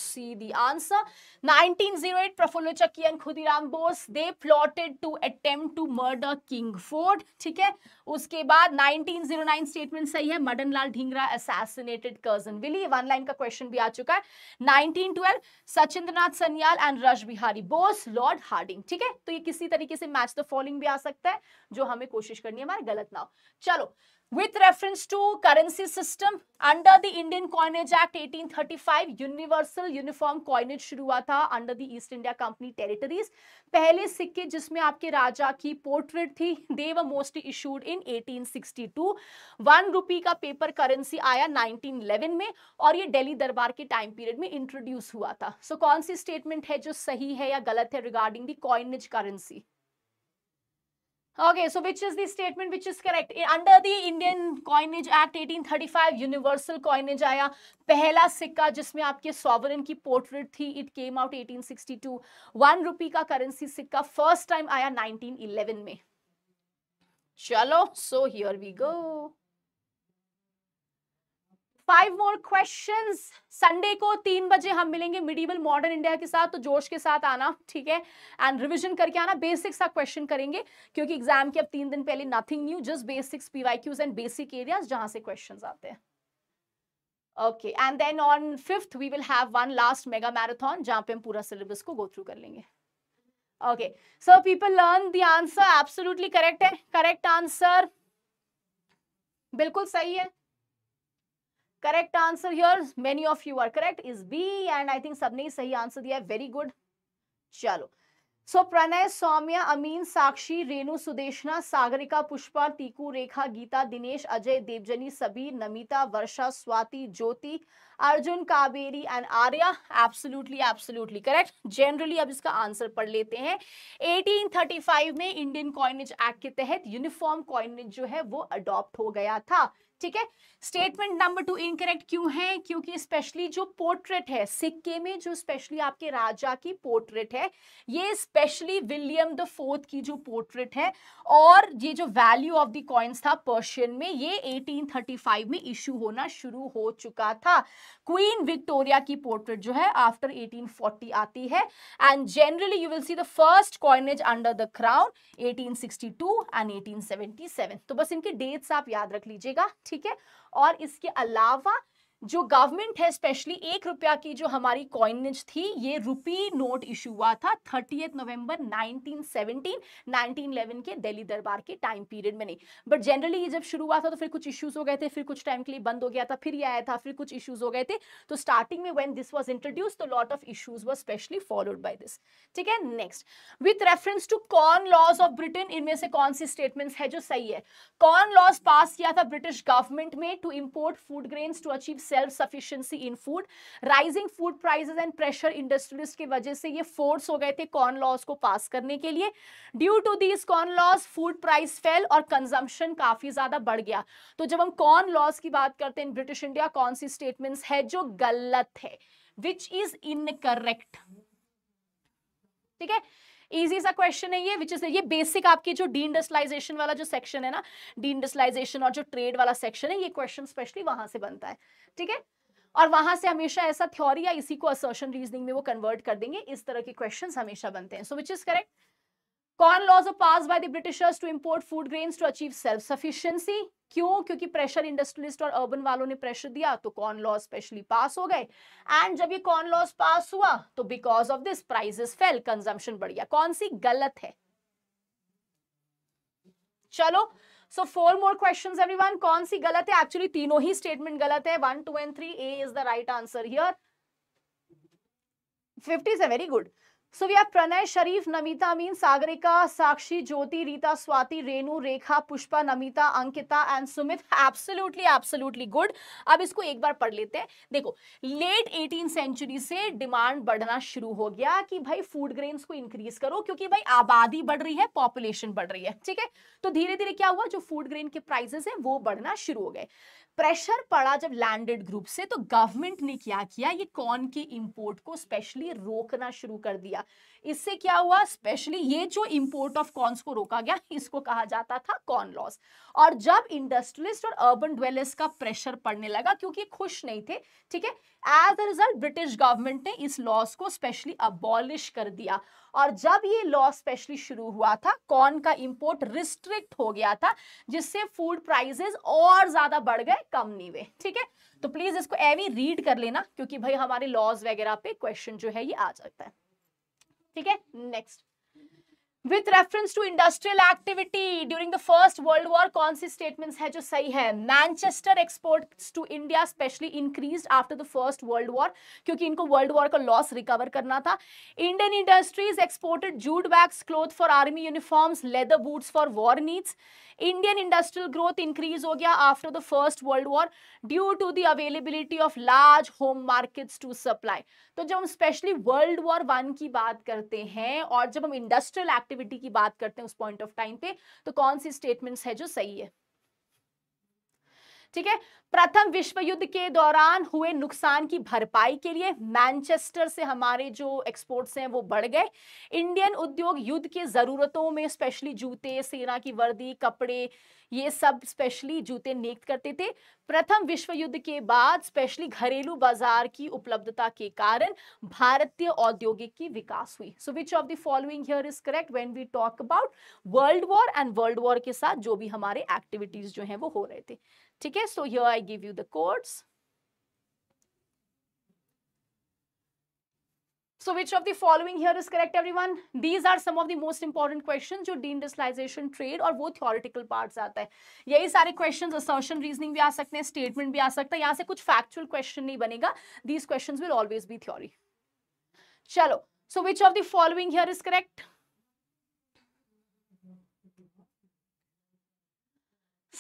answer the zero eight Prafulla Chaki and Khudiram Bose they plotted to attempt to murder King Ford ठीक है उसके बाद 1909 statement सही है Madan Lal Dhingra assassinated cousin Wyllie one line का क्वेश्चन भी आ चुका है 1912, Sachindranath Sanyal and Rash Bihari Bose Lord Hardinge ठीक है तो ये किसी तरीके से मैच द फॉलोइंग भी आ सकता है जो हमें कोशिश करनी है हमारे गलत ना हो चलो with reference to currency system under the Indian Coinage Act 1835 universal uniform coinage शुरू हुआ था under the East India Company territories पहले सिक्के जिसमें आपके राजा की पोर्ट्रेट थी they were most issued in 1862 one rupee का पेपर करेंसी आया 1911 में और ये दिल्ली दरबार के टाइम पीरियड में इंट्रोड्यूस हुआ था सो so, कौन सी स्टेटमेंट है जो सही है या गलत है regarding the coinage currency Okay, so which is the statement which is correct? Under the Indian Coinage Act 1835, universal coinage आया पहला सिक्का जिसमें आपके sovereign की portrait थी it came out 1862 one rupee का currency सिक्का first time आया 1911 में चलो so here we go five more question Sunday को तीन बजे हम मिलेंगे मिडीवल मॉडर्न इंडिया के साथ तो जोश के साथ आना ठीक है एंड रिविजन करके आना बेसिक सा क्वेश्चन करेंगे क्योंकि एग्जाम के अब तीन दिन पहले nothing new just basics PYQs and basic areas जहां से क्वेश्चन आते हैं okay and then on fifth we will have one last mega marathon जहां पे हम पूरा सिलेबस को गो थ्रू कर लेंगे okay so people learn the answer absolutely correct है करेक्ट आंसर बिल्कुल सही है correct answer here many of you are correct is B and I think सबने सही आंसर दिया है वेरी गुड चलो so so, Pranay Saumya Amin Sakshi Renu Sudeshna Sagarika Pushpa Tiku Rekha Geeta Dinesh Ajay Debjani Sabir Namita Varsha Swati Jyoti Arjun Kaberi and Arya absolutely absolutely correct generally अब इसका आंसर पढ़ लेते हैं 1835 में इंडियन कॉइनेज एक्ट के तहत यूनिफॉर्म कॉइनेज जो है वो अडॉप्ट हो गया था ठीक है स्टेटमेंट नंबर टू इनकरेक्ट क्यों है क्योंकि स्पेशली जो पोर्ट्रेट है सिक्के में जो स्पेशली आपके राजा की पोर्ट्रेट है ये स्पेशली विलियम द फोर्थ की जो पोर्ट्रेट है और ये जो वैल्यू ऑफ द कॉइन्स था पर्शियन में ये 1835 में इशू होना शुरू हो चुका था क्वीन विक्टोरिया की पोर्ट्रेट जो है आफ्टर एटीन आती है and generally you will see the first coinage under the crown eighteen and eighteen तो बस इनके डेट्स आप याद रख लीजिएगा ठीक है और इसके अलावा जो गवर्नमेंट है स्पेशली एक रुपया की जो हमारी कॉइनेज थी ये रुपी नोट इशू हुआ था थर्टी नवंबर 1917 1911 के दिल्ली दरबार के टाइम पीरियड में नहीं बट जनरली ये जब शुरू हुआ था तो फिर कुछ इश्यूज हो गए थे फिर कुछ टाइम के लिए बंद हो गया था फिर ये आया था फिर कुछ इश्यूज हो गए थे तो स्टार्टिंग में वेन दिस वॉज इंट्रोड्यूस तो lot of issues was specially followed by this ठीक है next with reference to corn laws of Britain इनमें से कौन सी स्टेटमेंट है जो सही है कॉर्न लॉज पास किया था ब्रिटिश गवर्नमेंट में to import food grain to achieve self sufficiency in food rising food prices and pressure industrialist की वजह से ये फोर्स हो गए थे कॉर्न लॉस को पास करने के लिए due to these corn laws food price fail और कंजम्पशन काफी ज्यादा बढ़ गया तो जब हम कॉर्न लॉस की बात करते हैं ब्रिटिश इंडिया कौन सी स्टेटमेंट्स है जो गलत है विच इज इनकरेक्ट ठीक है इजी सा क्वेश्चन है ये विच इज ये बेसिक आपके जो डी इंडस्ट्रलाइजेशन वाला जो सेक्शन है ना डी इंडस्ट्रलाइजेशन और जो ट्रेड वाला सेक्शन है ये क्वेश्चन स्पेशली वहां से बनता है ठीक है और वहां से हमेशा ऐसा थ्योरी या इसी को असर्शन रीजनिंग में वो कन्वर्ट कर देंगे इस तरह के क्वेश्चन हमेशा बनते हैं so which is correct corn laws of pass by the Britishers to import food grains to achieve self sufficiency क्यों क्योंकि प्रेशर इंडस्ट्रियलिस्ट और अर्बन वालों ने प्रेशर दिया तो कॉर्न लॉ स्पेशली पास हो गए एंड जब ये कॉर्न लॉज पास हुआ तो because of this prices fail consumption बढ़िया कौन सी गलत है चलो so four more question one कौन सी गलत है एक्चुअली तीनों ही स्टेटमेंट गलत है one two and three A is the right answer here fifty is a very good so we have Pranay Sharif Namita Meen Sagarika Sakshi Jyoti Rita Swati Renu Rekha Pushpa Namita Ankita and Sumit absolutely absolutely good अब इसको एक बार पढ़ लेते हैं देखो लेट एटीन सेंचुरी से डिमांड बढ़ना शुरू हो गया कि भाई फूड ग्रेन्स को इंक्रीज करो क्योंकि भाई आबादी बढ़ रही है पॉपुलेशन बढ़ रही है ठीक है तो धीरे धीरे क्या हुआ जो फूड ग्रेन के प्राइसेस है वो बढ़ना शुरू हो गए प्रेशर पड़ा जब लैंडेड ग्रुप से तो गवर्नमेंट ने क्या किया ये कॉर्न के इंपोर्ट को स्पेशली रोकना शुरू कर दिया इससे क्या हुआ स्पेशली ये जो इम्पोर्ट ऑफ कॉन्स को रोका गया इसको कहा जाता था कॉर्न लॉस और जब इंडस्ट्रियलिस्ट और अर्बन ड्वेलर्स का प्रेशर पड़ने लगा क्योंकि खुश नहीं थे ठीक है as a result British government ने इस लॉस को स्पेशली अबॉलिश कर दिया और जब ये लॉ स्पेशली शुरू हुआ था कॉर्न का इंपोर्ट रिस्ट्रिक्ट हो गया था जिससे फूड प्राइसेस और ज्यादा बढ़ गए कम नहीं हुए ठीक है तो प्लीज इसको एवी रीड कर लेना क्योंकि भाई हमारे लॉज वगैरह पे क्वेश्चन जो है ये आ जाता है ठीक है next with reference to industrial activity during the first world war कौन सी स्टेटमेंट है जो सही है Manchester export to India specially increase after the first world war क्योंकि इनको वर्ल्ड वॉर का लॉस रिकवर करना था Indian industries exported jute bags cloth for army uniforms leather boots for war needs Indian industrial growth increase हो गया after the first world war due to the availability of large home markets to supply तो जब हम specially world war one की बात करते हैं और जब हम इंडस्ट्रियल एक्ट एक्टिविटी की बात करते हैं उस पॉइंट ऑफ टाइम पे तो कौन सी स्टेटमेंट्स है जो सही है ठीक है प्रथम विश्व युद्ध के दौरान हुए नुकसान की भरपाई के लिए मैनचेस्टर से हमारे जो एक्सपोर्ट्स हैं वो बढ़ गए इंडियन उद्योग युद्ध के ज़रूरतों में स्पेशली जूते सेना की वर्दी कपड़े ये सब स्पेशली जूते नियुक्त करते थे प्रथम विश्व युद्ध के बाद स्पेशली घरेलू बाजार की उपलब्धता के कारण भारतीय औद्योगिक की विकास हुई so which of the following here is correct when we talk about world war and world war के साथ जो भी हमारे एक्टिविटीज जो हैं वो हो रहे थे ठीक है so here I give you the codes So which of the following here is correct everyone? These are some of the most important questions जो deindustrialization trade और वो theoretical parts आता है यही सारे questions assertion reasoning भी आ सकते हैं statement भी आ सकता है यहाँ से कुछ factual question नहीं बनेगा These questions will always be theory. चलो so which of the following here is correct?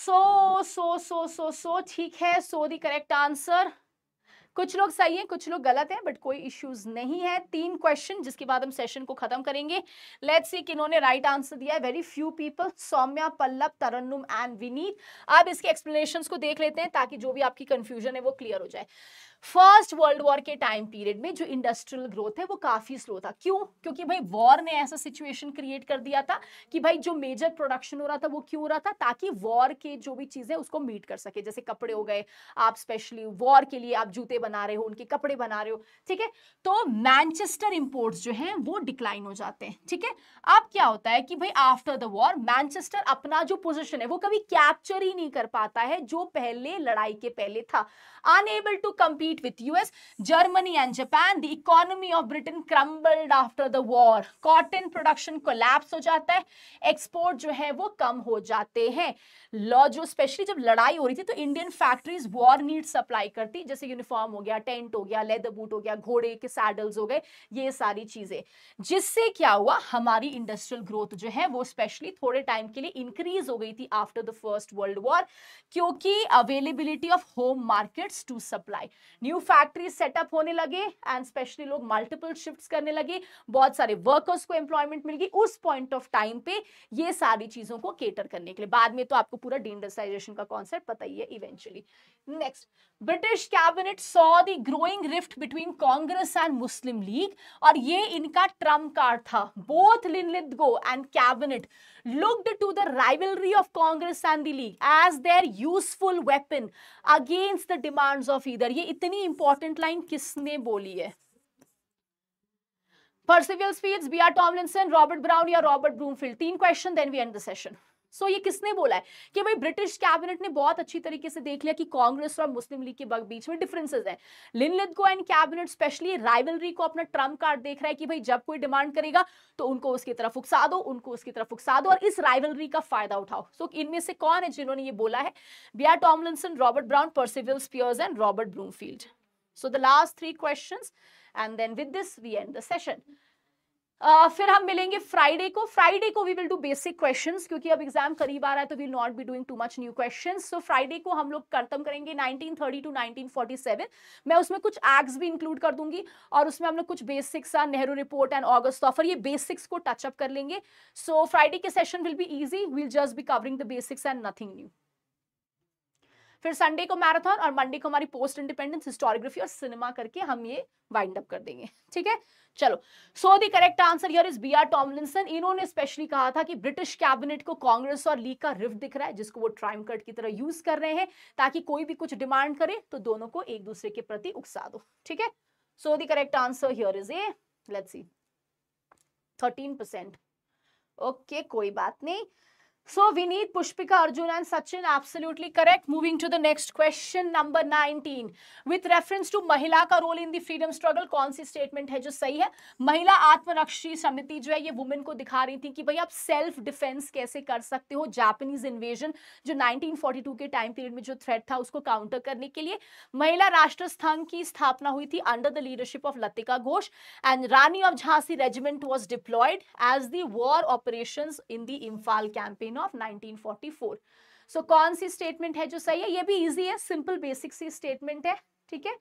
So so so so सो ठीक है सो दी करेक्ट आंसर कुछ लोग सही हैं कुछ लोग गलत हैं बट कोई इश्यूज नहीं है तीन क्वेश्चन जिसके बाद हम सेशन को खत्म करेंगे लेट्स सी इन्होंने राइट आंसर दिया है very few people Saumya Pallav Tarannum and Vineet आप इसके एक्सप्लेनेशन को देख लेते हैं ताकि जो भी आपकी कंफ्यूजन है वो क्लियर हो जाए फर्स्ट वर्ल्ड वॉर के टाइम पीरियड में जो इंडस्ट्रियल ग्रोथ है वो काफ़ी स्लो था क्यों क्योंकि भाई वॉर ने ऐसा सिचुएशन क्रिएट कर दिया था कि भाई जो मेजर प्रोडक्शन हो रहा था वो क्यों हो रहा था ताकि वॉर के जो भी चीज़ें उसको मीट कर सके जैसे कपड़े हो गए आप स्पेशली वॉर के लिए आप जूते बना रहे हो उनके कपड़े बना रहे हो ठीक है तो मैनचेस्टर इम्पोर्ट जो हैं वो डिक्लाइन हो जाते हैं ठीक है अब क्या होता है कि भाई आफ्टर द वॉर मैनचेस्टर अपना जो पोजिशन है वो कभी कैप्चर ही नहीं कर पाता है जो पहले लड़ाई के पहले था unable to compete with US, Germany and Japan. The economy of Britain crumbled after the war. Cotton production collapse हो जाता है एक्सपोर्ट जो है वो कम हो जाते हैं लॉ जो स्पेशली जब लड़ाई हो रही थी तो Indian factories war need supply करती जैसे यूनिफॉर्म हो गया टेंट हो गया लेदर बूट हो गया घोड़े के सैडल्स हो गए ये सारी चीजें जिससे क्या हुआ हमारी इंडस्ट्रियल ग्रोथ जो है वो स्पेशली थोड़े टाइम के लिए इंक्रीज हो गई थी after the first world war क्योंकि availability of home market parts to supply new factory setup होने लगे एंड स्पेशली लोग मल्टीपल शिफ्ट्स करने लगे बहुत सारे वर्कर्स को एम्प्लॉयमेंट मिलगी उस पॉइंट ऑफ टाइम पे ये सारी चीजों को केटर करने के लिए बाद में तो आपको पूरा डिंडस्ट्राइजेशन का कॉन्सेप्ट पता ही है eventually next British cabinet saw the growing rift between Congress and Muslim League और ये इनका ट्रम्प कार्ड था both Linlithgow and cabinet looked to the rivalry of Congress and the League as their useful weapon against the demands of either. ये इतनी important line किसने बोली है? Percival Fields, B.R. Tomlinson, Robert Brown या Robert Broomfield. तीन question, then we end the session. सो ये किसने बोला है कि भाई ब्रिटिश कैबिनेट ने बहुत अच्छी तरीके से देख लिया कि कांग्रेस और मुस्लिम लीग के बीच में डिफरेंसेस हैं लिनलिथ को एंड कैबिनेट स्पेशली राइवलरी को अपना ट्रम्प कार्ड देख रहा है कि भाई जब कोई डिमांड करेगा तो उनको उसकी तरफ उकसा दो उनको उसकी तरफ उकसा दो और इस राइवलरी का फायदा उठाओ सो so, इनमें से कौन है जिन्होंने ये बोला है B R Tomlinson Robert Brown Percival Spears and Robert Bloomfield so the last three questions and then with this we end the session फिर हम मिलेंगे फ्राइडे को फ्राइडे को we will do basic question क्योंकि अब एग्जाम करीब आ रहा है तो will not be doing too much new question so Friday को हम लोग खत्म करेंगे 1930 टू 1947 मैं उसमें कुछ एक्ट्स भी इंक्लूड कर दूंगी और उसमें हम लोग कुछ basics uh Nehru report and August offer ये बेसिक्स को टचअप कर लेंगे सो so, फ्राइडे के session will be easy will just be covering the basics and nothing new फिर संडे को मैराथन और मंडे को हमारी पोस्ट इंडिपेंडेंस हिस्टोरियोग्राफी और सिनेमा करके हम ये वाइंड अप कर देंगे ठीक है चलो so the correct answer here is B R Tomlinson इन्होंने स्पेशली कहा था कि ब्रिटिश कैबिनेट को कांग्रेस और लीग का रिफ्ट दिख रहा है जिसको वो ट्राइम कट की तरह यूज कर रहे हैं ताकि कोई भी कुछ डिमांड करे तो दोनों को एक दूसरे के प्रति उकसा दो ठीक है so the correct answer here is A let's see thirteen percent okay कोई बात नहीं So we need Pushpika, Arjun and Sachin. Absolutely correct. Moving to the next question, number 19. With reference to महिला का role in the freedom struggle कौन सी statement है जो सही है महिला आत्मरक्षी समिति जो है ये वुमेन को दिखा रही थी कि भाई आप सेल्फ डिफेंस कैसे कर सकते हो जापानीज इन्वेजन जो 1942 के टाइम पीरियड में जो थ्रेट था उसको काउंटर करने के लिए महिला राष्ट्र संघ की स्थापना हुई थी under the leadership of Latika Ghosh and Rani of Jhansi regiment was deployed as the war operation in the Imphal campaign 15 of 1944 so so, कौन सी स्टेटमेंट है जो सही है ये भी इजी है सिंपल बेसिक सी स्टेटमेंट है ठीक है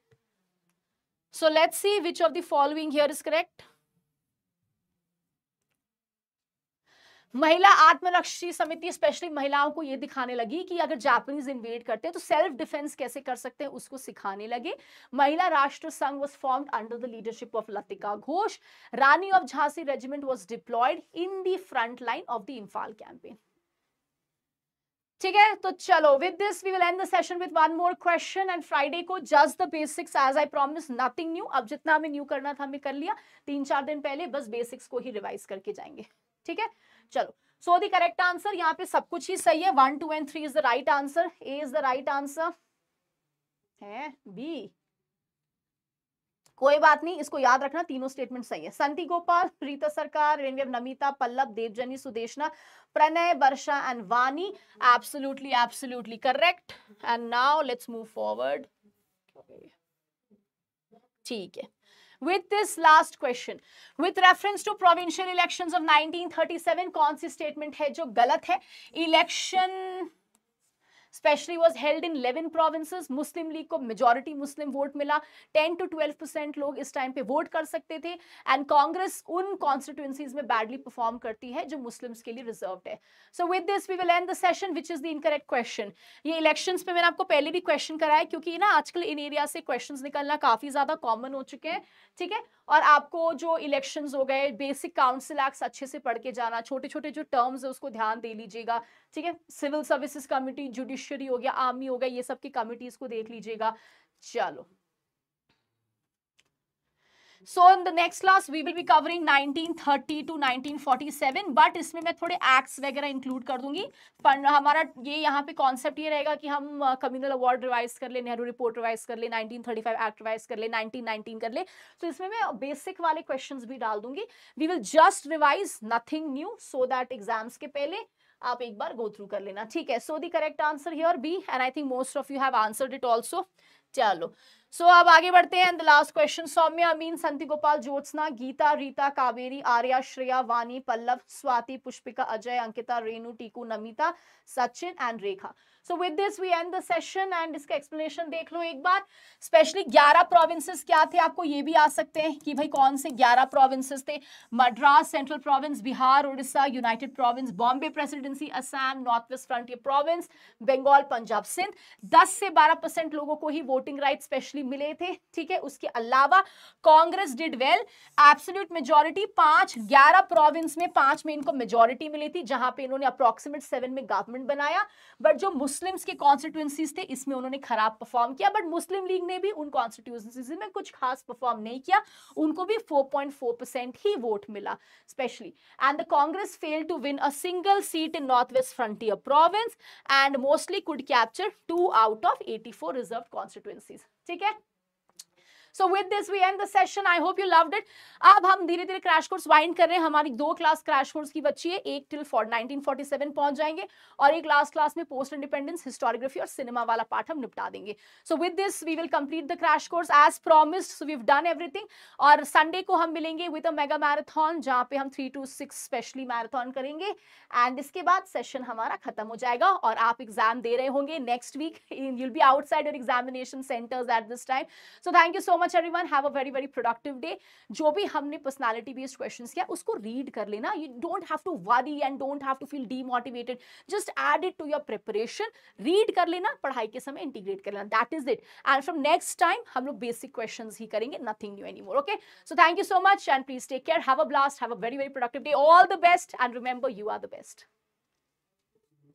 so let's see which of the following here is correct Mahila Atmarakshi समिति स्पेशली महिलाओं को यह दिखाने लगी कि अगर जापानीज इन्वेड करते हैं तो सेल्फ डिफेंस कैसे कर सकते हैं उसको सिखाने लगे Mahila Rashtra Sangh was formed under the leadership of Latika Ghosh Rani of Jhansi regiment was deployed in the front line of the Imphal campaign ठीक है तो चलो with this we will end the session with one more question and Friday को just the basics as I promise nothing new अब जितना हमें new करना था हमें कर लिया तीन चार दिन पहले बस बेसिक्स को ही रिवाइज करके जाएंगे ठीक है चलो सो द करेक्ट आंसर यहाँ पे सब कुछ ही सही है one two and three is the right answer A is the right answer है बी कोई बात नहीं इसको याद रखना तीनों स्टेटमेंट सही है संति गोपाल रीता सरकार रेणवे Namita Pallav Debjani Sudeshna Pranay Varsha and Vani absolutely absolutely correct and now let's move forward ठीक है with this last question with reference to provincial elections of 1937 कौन सी statement है जो गलत है election specially was held in eleven provinces Muslim League को मेजोरिटी मुस्लिम वोट मिला टेन टू ट्वेल्व परसेंट लोग इस टाइम पे वोट कर सकते थे एंड कांग्रेस उन कॉन्स्टिट्यूंसीज में बैडली परफॉर्म करती है जो मुस्लिम्स के लिए रिजर्व है so with this we will end the session which is the incorrect question ये इलेक्शन पे मैंने आपको पहले भी क्वेश्चन कराया क्योंकि ना आजकल इन एरिया से क्वेश्चन निकलना काफी ज्यादा कॉमन हो चुके हैं ठीक है और आपको जो इलेक्शन हो गए बेसिक काउंसिल एक्ट अच्छे से पढ़ के जाना छोटे छोटे जो टर्म्स है उसको ध्यान दे लीजिएगा ठीक है सिविल सर्विसेज कमिटी जुडिशियरी हो गया आर्मी हो गया ये सबकी कमिटीज को देख लीजिएगा चलो so in the next class we will be covering 1930 to 1947 but इसमें मैं थोड़े एक्ट्स वगैरह इंक्लूड कर दूंगी पर हमारा ये यहाँ पे कॉन्सेप्ट ये रहेगा कि हम कम्युनल अवार्ड रिवाइज कर ले नेहरू रिपोर्ट रिवाइज कर ले 1935 एक्ट रिवाइज कर ले 1919 कर ले तो इसमें मैं बेसिक वाले क्वेश्चन भी डाल दूंगी we will just revise nothing new so that exams के पहले आप एक बार गो थ्रू कर लेना ठीक है so the correct answer here B and I think most of you have answered it also चलो सो so, अब आगे बढ़ते हैं the last question Saumya Amin Santi Gopal Jyotsna Geeta Rita Kaveri Arya Shreya Vani Pallav Swati Pushpika Ajay Ankita Renu Tiku Namita Sachin and Rekha so with this we end the session and इसका एक्सप्लेनेशन देख लो एक बार specially 11 provinces क्या थे आपको ये भी आ सकते हैं कि भाई कौन से 11 प्रोविंसेस थे Madras central province Bihar Orissa united province Bombay presidency Assam north west frontier province Bengal Punjab Sindh दस से बारह लोगों को ही वोटिंग राइट स्पेशली भी मिले थे ठीक है उसके अलावा Congress did well absolute majority पांच ग्यारह प्रोविंस में पांच में इनको मेजोरिटी मिली थी जहां पे इन्होंने अप्रोक्सीमेट सेवन में गवर्नमेंट बनाया बट जो मुस्लिम्स के कॉन्स्टिट्यूंसीज थे इसमें उन्होंने खराब परफॉर्म किया बट मुस्लिम लीग ने भी उन कॉन्स्टिट्यूंसीज में कुछ खास परफॉर्म नहीं किया उनको भी फोर ही वोट मिला specially and the Congress fail to win a single seat in north west frontier province and mostly could capture two out of eighty four reserve constituencies ठीक है so with this we end the session I hope you loved it अब हम धीरे धीरे crash course wind कर रहे हैं हमारी दो क्लास क्रैश कोर्स की बच्ची है एक टिल नाइनटीन फोर्टी सेवन पहुंच जाएंगे और एक लास्ट क्लास में पोस्ट इंडिपेंडेंस हिस्टोरियोग्राफी और सिनेमा वाला पार्ट हम निपटा देंगे so with this we will complete the crash course as promised we've done everything और संडे को हम मिलेंगे विद अ मेगा मैराथन जहाँ पे हम three two six specially marathon करेंगे एंड इसके बाद सेशन हमारा खत्म हो जाएगा और आप एग्जाम दे रहे होंगे next week you'll be outside examination centres at this time so thank you so much everyone have a very very productive day जो भी हमने पर्सनालिटी बेस्ड क्वेश्चन किया उसको रीड कर लेना you don't have to worry and don't have to feel demotivated just add it to your preparation read कर लेना पढ़ाई के समय इंटीग्रेट कर लेना that is it and from next time हम लोग बेसिक क्वेश्चन ही करेंगे nothing new any more okay so thank you so much and please take care have a blast have a very very productive day all the best and remember you are the best